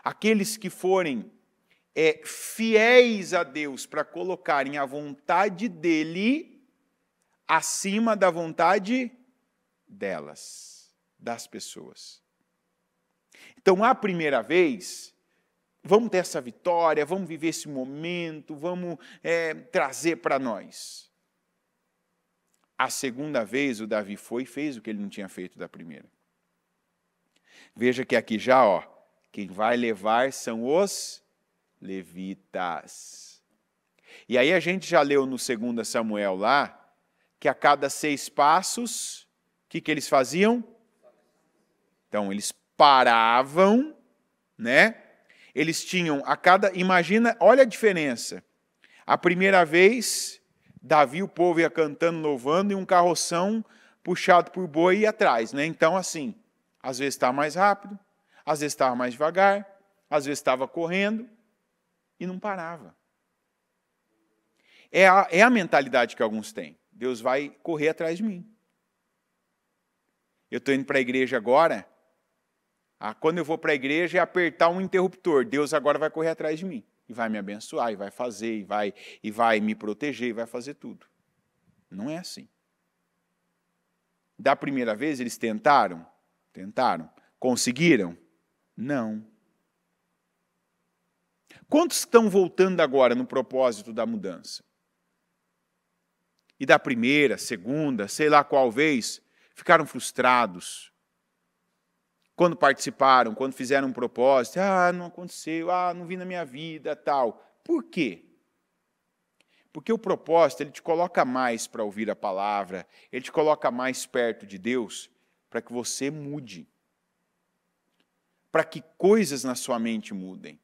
Aqueles que forem é, fiéis a Deus para colocarem a vontade dele acima da vontade delas, das pessoas. Então, a primeira vez, vamos ter essa vitória, vamos viver esse momento, vamos é, trazer para nós. A segunda vez, o Davi foi e fez o que ele não tinha feito da primeira. Veja que aqui já, ó, quem vai levar são os levitas. E aí a gente já leu no 2 Samuel lá, que a cada seis passos, o que, que eles faziam? Então, eles paravam, né? Eles tinham a cada. Imagina, olha a diferença. A primeira vez, Davi e o povo ia cantando, louvando, e um carroção puxado por boi ia atrás, né? Então, assim, às vezes estava mais rápido, às vezes estava mais devagar, às vezes estava correndo e não parava. É a, é a mentalidade que alguns têm. Deus vai correr atrás de mim. Eu estou indo para a igreja agora. Ah, quando eu vou para a igreja é apertar um interruptor. Deus agora vai correr atrás de mim e vai me abençoar, e vai fazer, e vai, e vai me proteger, e vai fazer tudo. Não é assim. Da primeira vez eles tentaram? Tentaram. Conseguiram? Não. Quantos estão voltando agora no propósito da mudança? e da primeira, segunda, sei lá qual vez, ficaram frustrados. Quando participaram, quando fizeram um propósito, ah, não aconteceu, ah, não vi na minha vida, tal. Por quê? Porque o propósito, ele te coloca mais para ouvir a palavra, ele te coloca mais perto de Deus para que você mude. Para que coisas na sua mente mudem.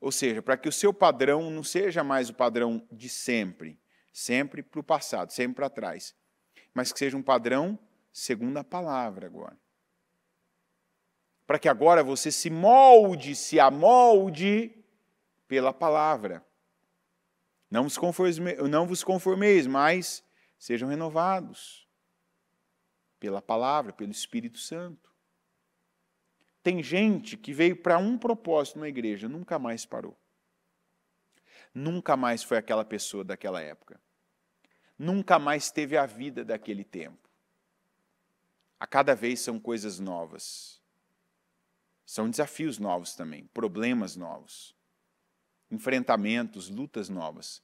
Ou seja, para que o seu padrão não seja mais o padrão de sempre, sempre para o passado, sempre para trás. Mas que seja um padrão segundo a palavra agora. Para que agora você se molde, se amolde pela palavra. Não vos conformeis, não vos conformeis mas sejam renovados pela palavra, pelo Espírito Santo. Tem gente que veio para um propósito na igreja, nunca mais parou. Nunca mais foi aquela pessoa daquela época nunca mais teve a vida daquele tempo. A cada vez são coisas novas. São desafios novos também, problemas novos, enfrentamentos, lutas novas.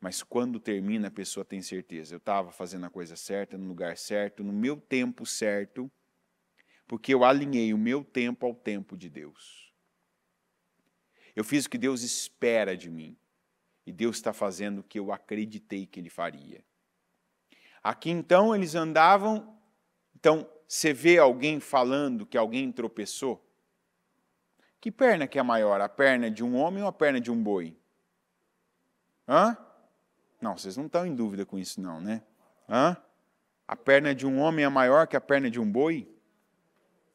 Mas quando termina, a pessoa tem certeza: eu estava fazendo a coisa certa, no lugar certo, no meu tempo certo, porque eu alinhei o meu tempo ao tempo de Deus. Eu fiz o que Deus espera de mim. E Deus está fazendo o que eu acreditei que Ele faria. Aqui então eles andavam. Então você vê alguém falando que alguém tropeçou. Que perna que é maior, a perna de um homem ou a perna de um boi? Hã? Não, vocês não estão em dúvida com isso não, né? Hã? A perna de um homem é maior que a perna de um boi?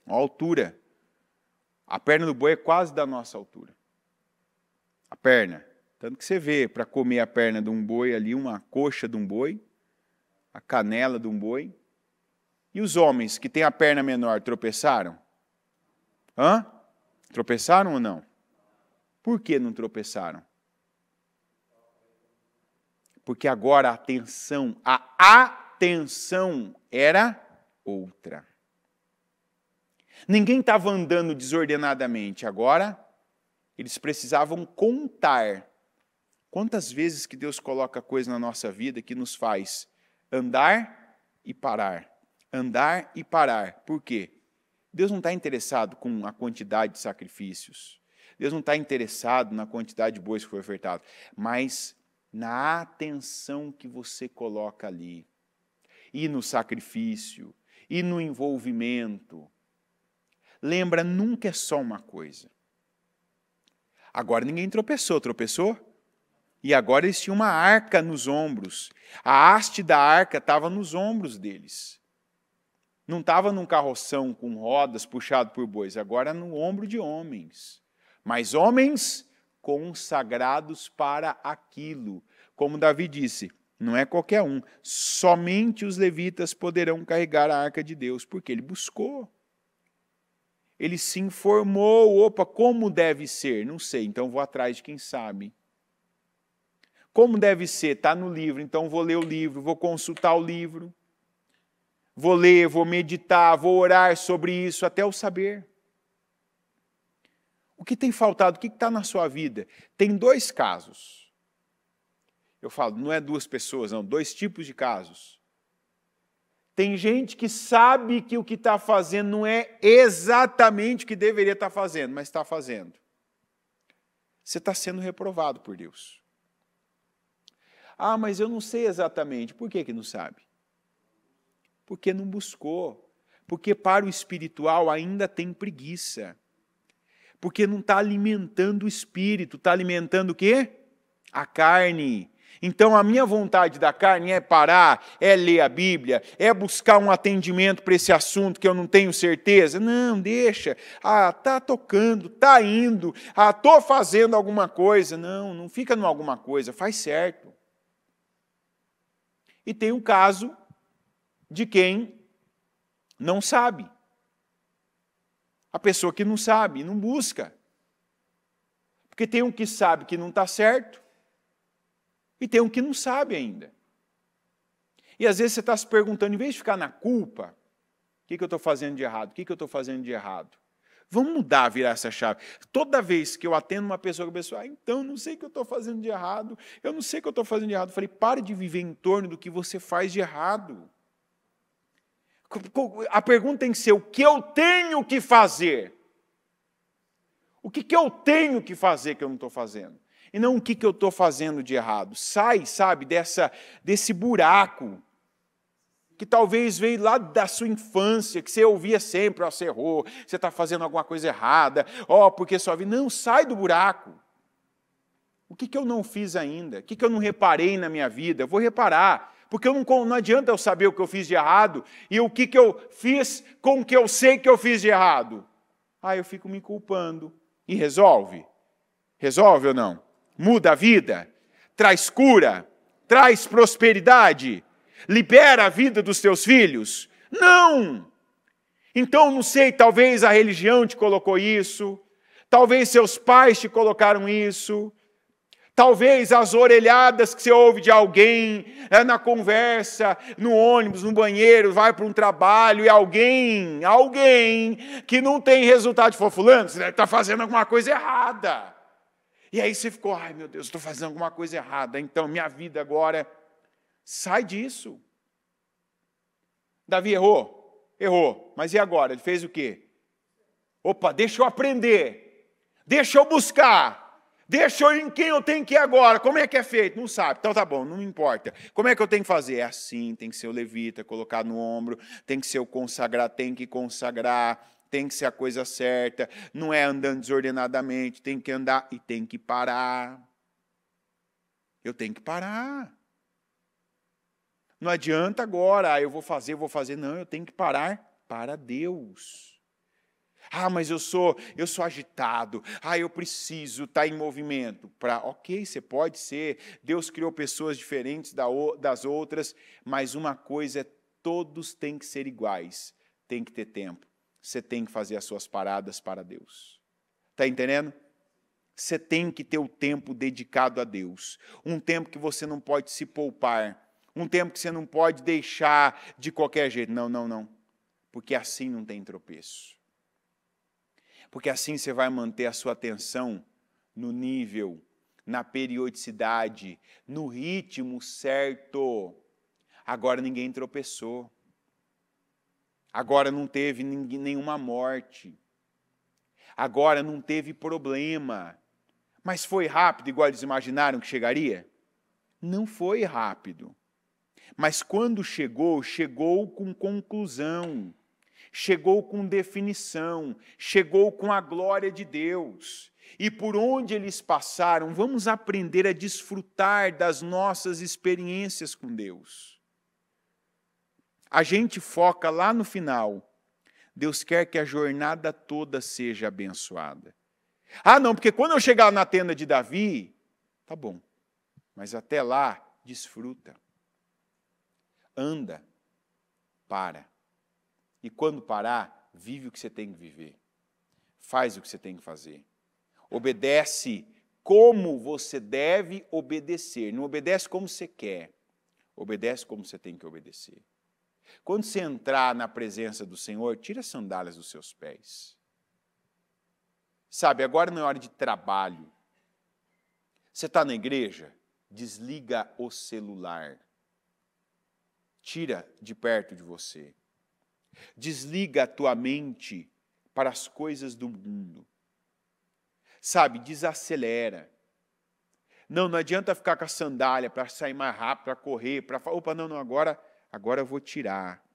A altura. A perna do boi é quase da nossa altura. A perna. Tanto que você vê, para comer a perna de um boi ali, uma coxa de um boi, a canela de um boi. E os homens que têm a perna menor tropeçaram? Hã? Tropeçaram ou não? Por que não tropeçaram? Porque agora a atenção, a atenção era outra. Ninguém estava andando desordenadamente, agora eles precisavam contar Quantas vezes que Deus coloca coisa na nossa vida que nos faz Andar e parar. Andar e parar. Por quê? Deus não está interessado com a quantidade de sacrifícios. Deus não está interessado na quantidade de bois que foi ofertado, mas na atenção que você coloca ali. E no sacrifício, e no envolvimento. Lembra, nunca é só uma coisa. Agora ninguém tropeçou. Tropeçou? E agora eles tinham uma arca nos ombros. A haste da arca estava nos ombros deles. Não estava num carroção com rodas puxado por bois, agora no ombro de homens. Mas homens consagrados para aquilo. Como Davi disse, não é qualquer um. Somente os levitas poderão carregar a arca de Deus, porque ele buscou. Ele se informou, opa, como deve ser? Não sei, então vou atrás de quem sabe. Como deve ser? Está no livro, então vou ler o livro, vou consultar o livro, vou ler, vou meditar, vou orar sobre isso até eu saber. O que tem faltado? O que está na sua vida? Tem dois casos. Eu falo, não é duas pessoas, não, dois tipos de casos. Tem gente que sabe que o que está fazendo não é exatamente o que deveria estar tá fazendo, mas está fazendo. Você está sendo reprovado por Deus. Ah, mas eu não sei exatamente. Por que, que não sabe? Porque não buscou. Porque para o espiritual ainda tem preguiça. Porque não está alimentando o espírito, está alimentando o quê? A carne. Então a minha vontade da carne é parar, é ler a Bíblia, é buscar um atendimento para esse assunto que eu não tenho certeza. Não, deixa. Ah, tá tocando, tá indo. Ah, tô fazendo alguma coisa. Não, não fica no alguma coisa, faz certo. E tem o caso de quem não sabe. A pessoa que não sabe, não busca. Porque tem um que sabe que não está certo e tem um que não sabe ainda. E às vezes você está se perguntando, em vez de ficar na culpa, o que, que eu estou fazendo de errado? O que, que eu estou fazendo de errado? Vamos mudar, virar essa chave. Toda vez que eu atendo uma pessoa, a pessoa, ah, então, não sei o que eu estou fazendo de errado, eu não sei o que eu estou fazendo de errado. Eu falei, pare de viver em torno do que você faz de errado. A pergunta tem que ser: o que eu tenho que fazer? O que, que eu tenho que fazer que eu não estou fazendo? E não o que, que eu estou fazendo de errado. Sai, sabe, dessa, desse buraco que talvez veio lá da sua infância, que você ouvia sempre, ó, oh, você errou, você está fazendo alguma coisa errada, ó, oh, porque sua vida. Não, sai do buraco. O que, que eu não fiz ainda? O que, que eu não reparei na minha vida? Eu vou reparar, porque não, não adianta eu saber o que eu fiz de errado e o que, que eu fiz com o que eu sei que eu fiz de errado. Ah, eu fico me culpando. E resolve? Resolve ou não? Muda a vida? Traz cura? Traz prosperidade? libera a vida dos teus filhos? Não! Então, não sei, talvez a religião te colocou isso, talvez seus pais te colocaram isso, talvez as orelhadas que você ouve de alguém é, na conversa, no ônibus, no banheiro, vai para um trabalho e alguém, alguém que não tem resultado de tipo, fulano, você está fazendo alguma coisa errada. E aí você ficou, ai meu Deus, estou fazendo alguma coisa errada, então minha vida agora Sai disso. Davi errou? Errou. Mas e agora? Ele fez o quê? Opa, deixa eu aprender. Deixa eu buscar. Deixa eu em quem eu tenho que ir agora. Como é que é feito? Não sabe. Então tá bom, não importa. Como é que eu tenho que fazer? É assim, tem que ser o levita, colocar no ombro, tem que ser o consagrar, tem que consagrar tem que ser a coisa certa, não é andando desordenadamente, tem que andar e tem que parar. Eu tenho que parar. Não adianta agora, ah, eu vou fazer, vou fazer. Não, eu tenho que parar para Deus. Ah, mas eu sou, eu sou agitado. Ah, eu preciso estar tá em movimento. Para, ok, você pode ser. Deus criou pessoas diferentes das outras, mas uma coisa é todos têm que ser iguais. Tem que ter tempo. Você tem que fazer as suas paradas para Deus. Tá entendendo? Você tem que ter o tempo dedicado a Deus, um tempo que você não pode se poupar um tempo que você não pode deixar de qualquer jeito. Não, não, não. Porque assim não tem tropeço. Porque assim você vai manter a sua atenção no nível, na periodicidade, no ritmo certo. Agora ninguém tropeçou. Agora não teve nenhuma morte. Agora não teve problema. Mas foi rápido, igual eles imaginaram que chegaria? Não foi rápido. Mas quando chegou, chegou com conclusão, chegou com definição, chegou com a glória de Deus. E por onde eles passaram, vamos aprender a desfrutar das nossas experiências com Deus. A gente foca lá no final. Deus quer que a jornada toda seja abençoada. Ah, não, porque quando eu chegar na tenda de Davi, tá bom. Mas até lá, desfruta anda, para. E quando parar, vive o que você tem que viver. Faz o que você tem que fazer. Obedece como você deve obedecer. Não obedece como você quer. Obedece como você tem que obedecer. Quando você entrar na presença do Senhor, tira as sandálias dos seus pés. Sabe, agora não é hora de trabalho. Você está na igreja? Desliga o celular. Tira de perto de você. Desliga a tua mente para as coisas do mundo. Sabe, desacelera. Não, não adianta ficar com a sandália para sair mais rápido, para correr, para falar, opa, não, não, agora, agora eu vou tirar.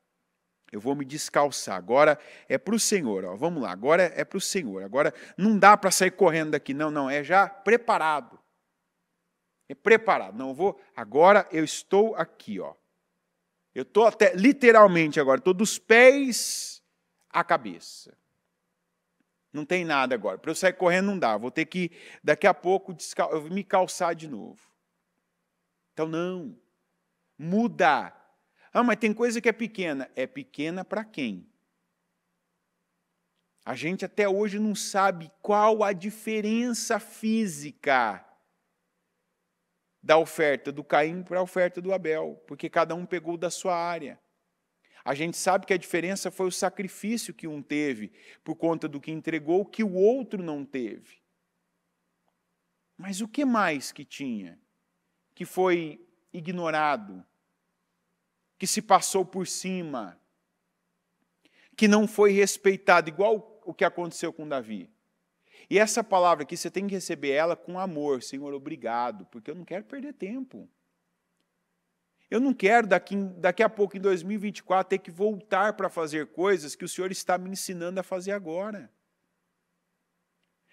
Eu vou me descalçar. Agora é para o Senhor. Ó. Vamos lá, agora é para o Senhor. Agora não dá para sair correndo daqui, não, não. É já preparado. É preparado. Não vou. Agora eu estou aqui, ó. Eu estou até, literalmente agora, estou dos pés à cabeça. Não tem nada agora. Para eu sair correndo não dá. Vou ter que, daqui a pouco, me calçar de novo. Então, não. Muda. Ah, mas tem coisa que é pequena. É pequena para quem? A gente até hoje não sabe qual a diferença física da oferta do Caim para a oferta do Abel, porque cada um pegou da sua área. A gente sabe que a diferença foi o sacrifício que um teve por conta do que entregou, que o outro não teve. Mas o que mais que tinha? Que foi ignorado, que se passou por cima, que não foi respeitado, igual o que aconteceu com Davi. E essa palavra aqui, você tem que receber ela com amor. Senhor, obrigado, porque eu não quero perder tempo. Eu não quero daqui, daqui a pouco, em 2024, ter que voltar para fazer coisas que o Senhor está me ensinando a fazer agora.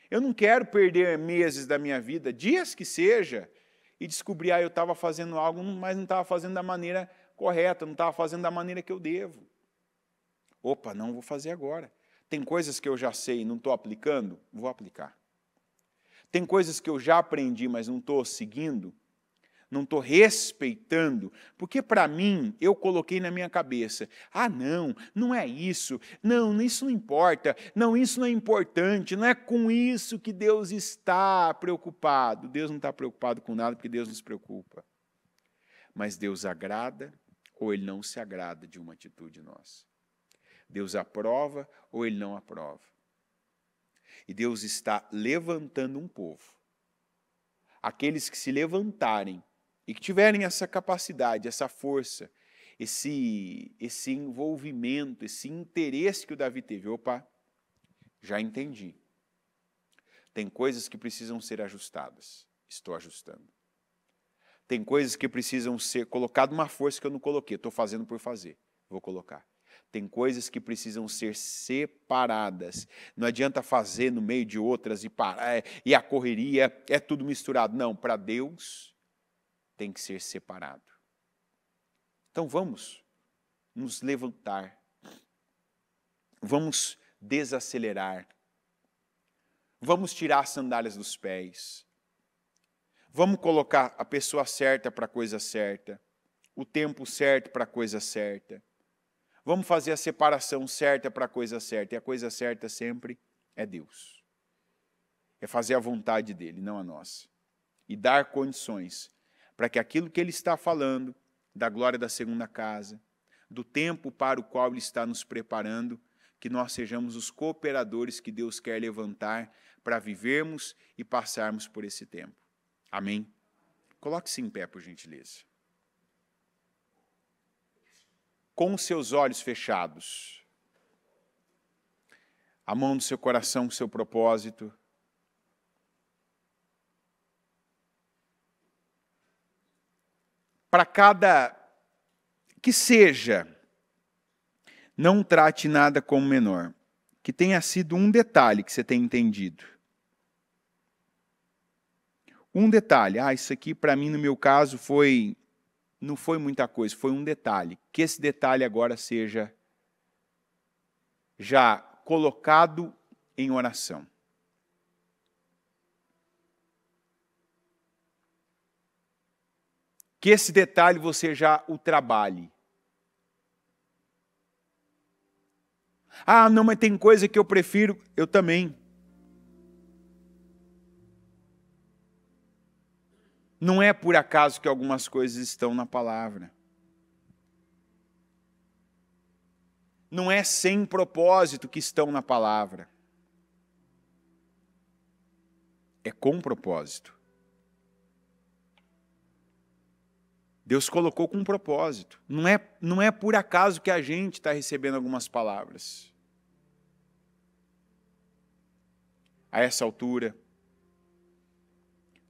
Eu não quero perder meses da minha vida, dias que seja, e descobrir, ah, eu estava fazendo algo, mas não estava fazendo da maneira correta, não estava fazendo da maneira que eu devo. Opa, não vou fazer agora. Tem coisas que eu já sei e não estou aplicando, vou aplicar. Tem coisas que eu já aprendi, mas não estou seguindo, não estou respeitando, porque para mim eu coloquei na minha cabeça: ah, não, não é isso, não, isso não importa, não, isso não é importante, não é com isso que Deus está preocupado. Deus não está preocupado com nada, porque Deus nos preocupa. Mas Deus agrada ou ele não se agrada de uma atitude nossa. Deus aprova ou ele não aprova. E Deus está levantando um povo. Aqueles que se levantarem e que tiverem essa capacidade, essa força, esse, esse envolvimento, esse interesse que o Davi teve. Opa, já entendi. Tem coisas que precisam ser ajustadas. Estou ajustando. Tem coisas que precisam ser colocado uma força que eu não coloquei. Estou fazendo por fazer. Vou colocar. Tem coisas que precisam ser separadas. Não adianta fazer no meio de outras e parar, é, e a correria é tudo misturado. Não, para Deus tem que ser separado. Então vamos nos levantar. Vamos desacelerar. Vamos tirar as sandálias dos pés. Vamos colocar a pessoa certa para a coisa certa, o tempo certo para a coisa certa Vamos fazer a separação certa para a coisa certa. E a coisa certa sempre é Deus. É fazer a vontade dele, não a nossa. E dar condições para que aquilo que ele está falando, da glória da segunda casa, do tempo para o qual ele está nos preparando, que nós sejamos os cooperadores que Deus quer levantar para vivermos e passarmos por esse tempo. Amém? Coloque-se em pé, por gentileza. com seus olhos fechados, a mão do seu coração com seu propósito. Para cada que seja, não trate nada como menor, que tenha sido um detalhe que você tenha entendido. Um detalhe, ah, isso aqui para mim no meu caso foi não foi muita coisa, foi um detalhe. Que esse detalhe agora seja já colocado em oração. Que esse detalhe você já o trabalhe. Ah, não, mas tem coisa que eu prefiro, eu também. Não é por acaso que algumas coisas estão na palavra. Não é sem propósito que estão na palavra. É com propósito. Deus colocou com propósito. Não é, não é por acaso que a gente está recebendo algumas palavras. A essa altura,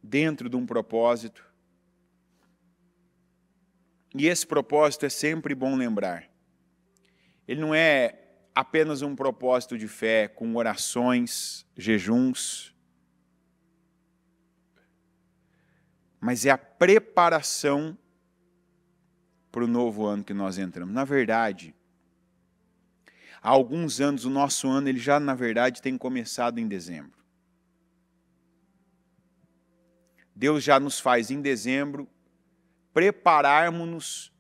dentro de um propósito. E esse propósito é sempre bom lembrar. Ele não é apenas um propósito de fé com orações, jejuns, mas é a preparação para o novo ano que nós entramos. Na verdade, há alguns anos o nosso ano ele já na verdade tem começado em dezembro. Deus já nos faz em dezembro prepararmos-nos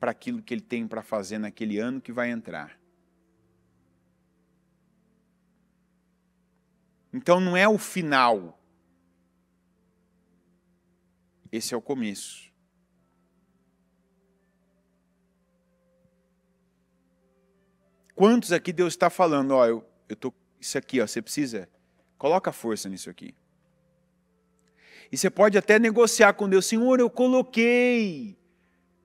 para aquilo que Ele tem para fazer naquele ano que vai entrar. Então não é o final. Esse é o começo. Quantos aqui Deus está falando, ó, eu, eu tô isso aqui, ó, você precisa, coloca força nisso aqui. E você pode até negociar com Deus, Senhor, eu coloquei.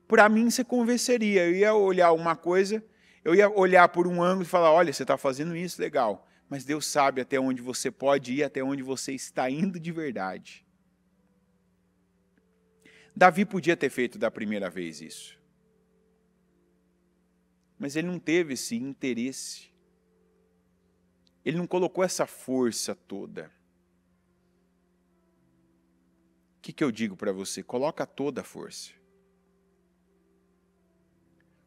Para mim você convenceria. Eu ia olhar uma coisa, eu ia olhar por um ângulo e falar: olha, você está fazendo isso, legal. Mas Deus sabe até onde você pode ir, até onde você está indo de verdade. Davi podia ter feito da primeira vez isso. Mas ele não teve esse interesse. Ele não colocou essa força toda. que, que eu digo para você? Coloca toda a força.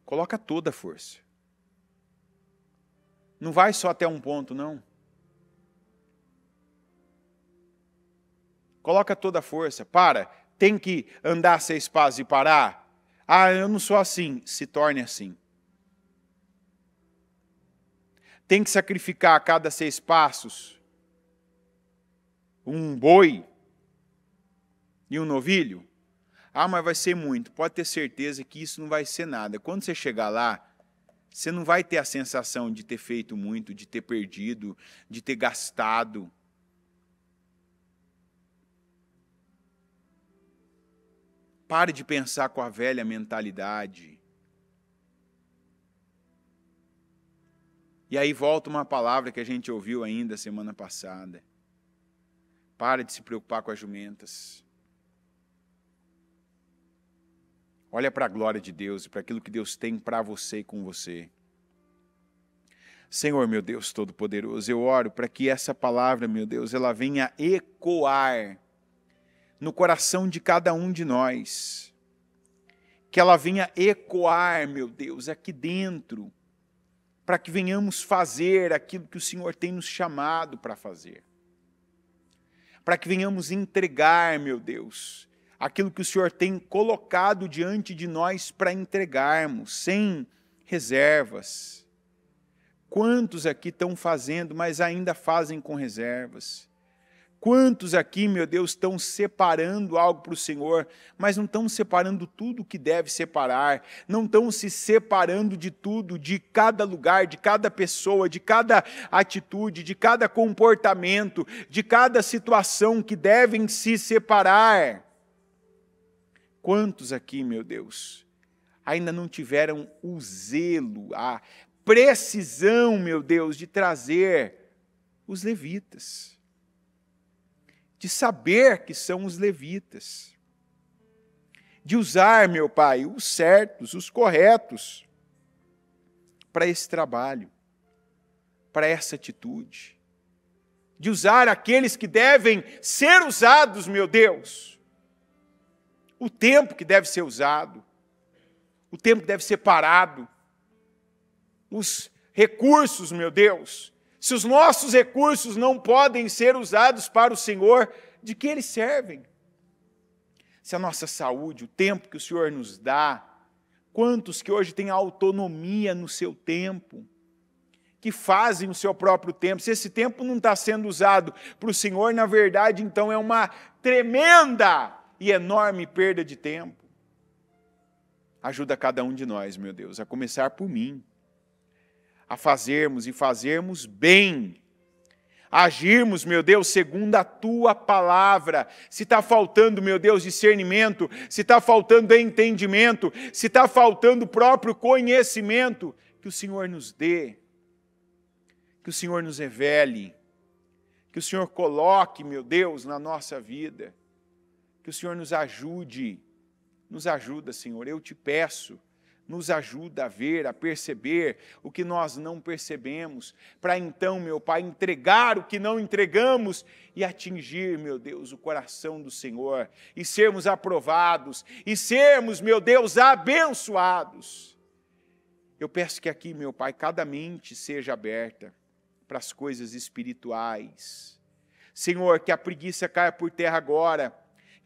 Coloca toda a força. Não vai só até um ponto, não. Coloca toda a força. Para. Tem que andar seis passos e parar. Ah, eu não sou assim. Se torne assim. Tem que sacrificar a cada seis passos um boi e um novilho? Ah, mas vai ser muito. Pode ter certeza que isso não vai ser nada. Quando você chegar lá, você não vai ter a sensação de ter feito muito, de ter perdido, de ter gastado. Pare de pensar com a velha mentalidade. E aí volta uma palavra que a gente ouviu ainda semana passada. Pare de se preocupar com as jumentas. Olha para a glória de Deus e para aquilo que Deus tem para você e com você. Senhor, meu Deus Todo-Poderoso, eu oro para que essa palavra, meu Deus, ela venha ecoar no coração de cada um de nós. Que ela venha ecoar, meu Deus, aqui dentro, para que venhamos fazer aquilo que o Senhor tem nos chamado para fazer. Para que venhamos entregar, meu Deus, aquilo que o Senhor tem colocado diante de nós para entregarmos, sem reservas. Quantos aqui estão fazendo, mas ainda fazem com reservas? Quantos aqui, meu Deus, estão separando algo para o Senhor, mas não estão separando tudo que deve separar, não estão se separando de tudo, de cada lugar, de cada pessoa, de cada atitude, de cada comportamento, de cada situação que devem se separar. Quantos aqui, meu Deus, ainda não tiveram o zelo, a precisão, meu Deus, de trazer os levitas, de saber que são os levitas, de usar, meu Pai, os certos, os corretos para esse trabalho, para essa atitude, de usar aqueles que devem ser usados, meu Deus o tempo que deve ser usado, o tempo que deve ser parado, os recursos, meu Deus. Se os nossos recursos não podem ser usados para o Senhor, de que eles servem? Se a nossa saúde, o tempo que o Senhor nos dá, quantos que hoje têm autonomia no seu tempo, que fazem o seu próprio tempo, se esse tempo não está sendo usado para o Senhor, na verdade, então é uma tremenda e enorme perda de tempo. Ajuda cada um de nós, meu Deus, a começar por mim, a fazermos e fazermos bem agirmos, meu Deus, segundo a tua palavra. Se está faltando, meu Deus, discernimento, se está faltando entendimento, se está faltando o próprio conhecimento, que o Senhor nos dê, que o Senhor nos revele, que o Senhor coloque, meu Deus, na nossa vida. Que o Senhor nos ajude, nos ajuda, Senhor, eu te peço, nos ajuda a ver, a perceber o que nós não percebemos, para então, meu Pai, entregar o que não entregamos e atingir, meu Deus, o coração do Senhor e sermos aprovados e sermos, meu Deus, abençoados. Eu peço que aqui, meu Pai, cada mente seja aberta para as coisas espirituais. Senhor, que a preguiça caia por terra agora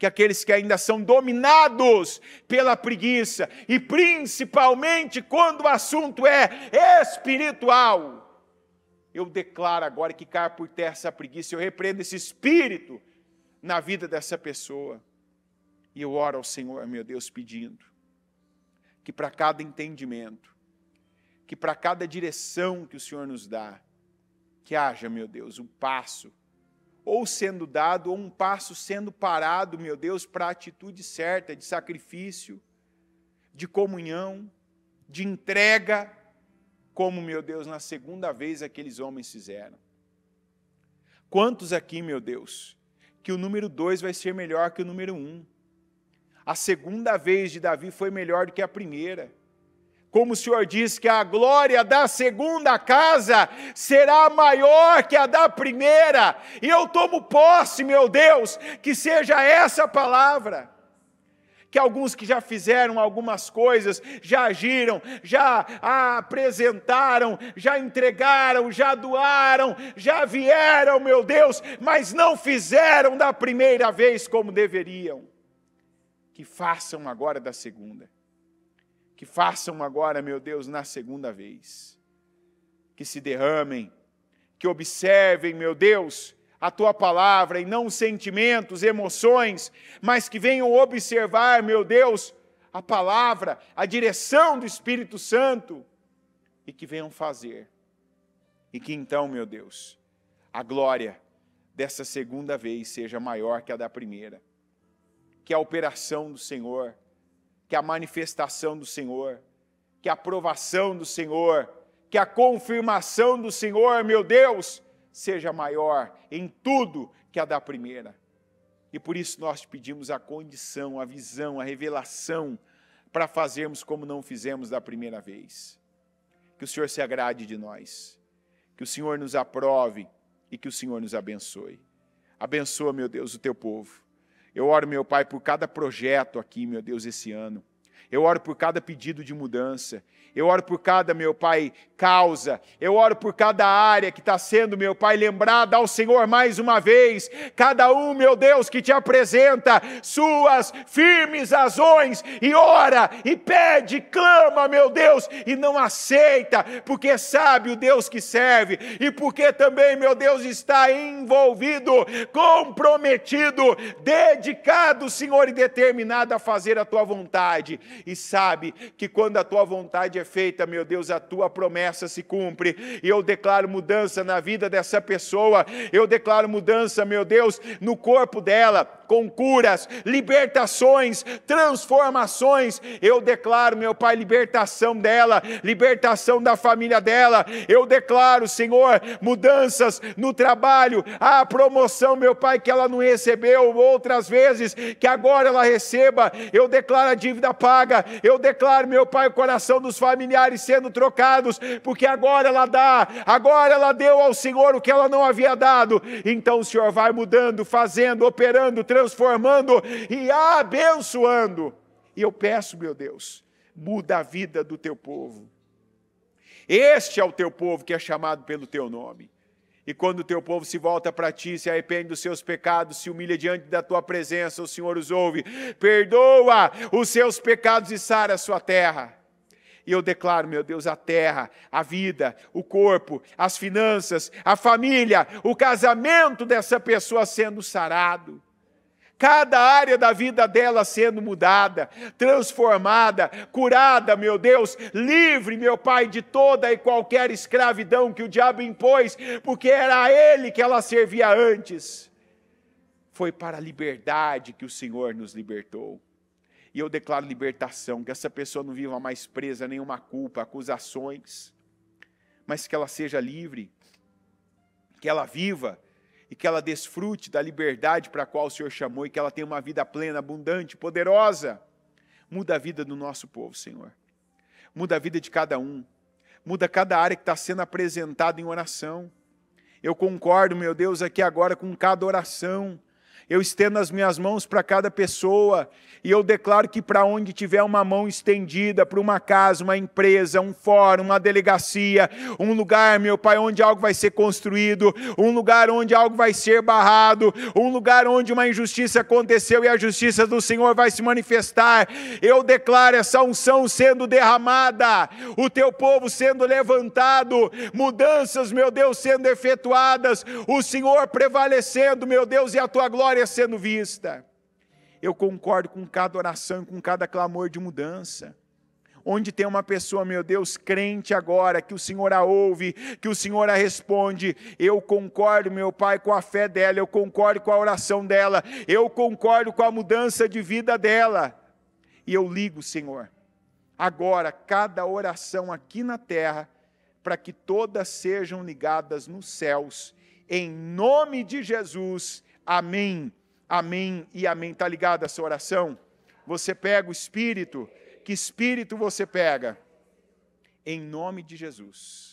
que aqueles que ainda são dominados pela preguiça, e principalmente quando o assunto é espiritual. Eu declaro agora que cai por terra essa preguiça, eu repreendo esse espírito na vida dessa pessoa. E eu oro ao Senhor, meu Deus, pedindo que para cada entendimento, que para cada direção que o Senhor nos dá, que haja, meu Deus, um passo ou sendo dado, ou um passo sendo parado, meu Deus, para a atitude certa de sacrifício, de comunhão, de entrega, como, meu Deus, na segunda vez aqueles homens fizeram. Quantos aqui, meu Deus, que o número dois vai ser melhor que o número um? A segunda vez de Davi foi melhor do que a primeira como o Senhor diz que a glória da segunda casa será maior que a da primeira, e eu tomo posse, meu Deus, que seja essa palavra. Que alguns que já fizeram algumas coisas, já agiram, já apresentaram, já entregaram, já doaram, já vieram, meu Deus, mas não fizeram da primeira vez como deveriam, que façam agora da segunda que façam agora, meu Deus, na segunda vez. Que se derramem, que observem, meu Deus, a tua palavra e não sentimentos, emoções, mas que venham observar, meu Deus, a palavra, a direção do Espírito Santo e que venham fazer. E que então, meu Deus, a glória dessa segunda vez seja maior que a da primeira. Que a operação do Senhor que a manifestação do Senhor, que a aprovação do Senhor, que a confirmação do Senhor, meu Deus, seja maior em tudo que a da primeira. E por isso nós te pedimos a condição, a visão, a revelação para fazermos como não fizemos da primeira vez. Que o Senhor se agrade de nós, que o Senhor nos aprove e que o Senhor nos abençoe. Abençoa, meu Deus, o teu povo eu oro, meu Pai, por cada projeto aqui, meu Deus, esse ano. Eu oro por cada pedido de mudança. Eu oro por cada, meu Pai, causa. Eu oro por cada área que está sendo, meu Pai, lembrada ao Senhor mais uma vez. Cada um, meu Deus, que te apresenta suas firmes razões e ora, e pede, clama, meu Deus, e não aceita, porque sabe o Deus que serve e porque também, meu Deus, está envolvido, comprometido, dedicado, Senhor, e determinado a fazer a tua vontade e sabe que quando a tua vontade é feita, meu Deus, a tua promessa se cumpre. E eu declaro mudança na vida dessa pessoa, eu declaro mudança, meu Deus, no corpo dela, com curas, libertações, transformações. Eu declaro, meu Pai, libertação dela, libertação da família dela. Eu declaro, Senhor, mudanças no trabalho, a promoção, meu Pai, que ela não recebeu outras vezes, que agora ela receba. Eu declaro a dívida paga eu declaro, meu Pai, o coração dos familiares sendo trocados, porque agora ela dá, agora ela deu ao Senhor o que ela não havia dado. Então o Senhor vai mudando, fazendo, operando, transformando e abençoando. E eu peço, meu Deus, muda a vida do teu povo. Este é o teu povo que é chamado pelo teu nome. E quando o teu povo se volta para ti, se arrepende dos seus pecados, se humilha diante da tua presença, o Senhor os ouve. Perdoa os seus pecados e sara a sua terra. E eu declaro, meu Deus, a terra, a vida, o corpo, as finanças, a família, o casamento dessa pessoa sendo sarado cada área da vida dela sendo mudada, transformada, curada, meu Deus, livre, meu Pai, de toda e qualquer escravidão que o diabo impôs, porque era a ele que ela servia antes. Foi para a liberdade que o Senhor nos libertou. E eu declaro libertação, que essa pessoa não viva mais presa nenhuma culpa, acusações, mas que ela seja livre, que ela viva e que ela desfrute da liberdade para a qual o Senhor chamou e que ela tenha uma vida plena, abundante, poderosa. Muda a vida do nosso povo, Senhor. Muda a vida de cada um. Muda cada área que está sendo apresentada em oração. Eu concordo, meu Deus, aqui agora com cada oração eu estendo as minhas mãos para cada pessoa e eu declaro que para onde tiver uma mão estendida, para uma casa, uma empresa, um fórum, uma delegacia, um lugar, meu Pai, onde algo vai ser construído, um lugar onde algo vai ser barrado, um lugar onde uma injustiça aconteceu e a justiça do Senhor vai se manifestar, eu declaro essa unção sendo derramada, o teu povo sendo levantado, mudanças, meu Deus, sendo efetuadas, o Senhor prevalecendo, meu Deus, e a tua glória glória sendo vista. Eu concordo com cada oração, com cada clamor de mudança onde tem uma pessoa, meu Deus, crente agora, que o Senhor a ouve, que o Senhor a responde. Eu concordo, meu Pai, com a fé dela, eu concordo com a oração dela, eu concordo com a mudança de vida dela. E eu ligo, Senhor, agora cada oração aqui na terra, para que todas sejam ligadas nos céus, em nome de Jesus. Amém, amém e amém. Está ligada essa oração? Você pega o Espírito, que Espírito você pega? Em nome de Jesus.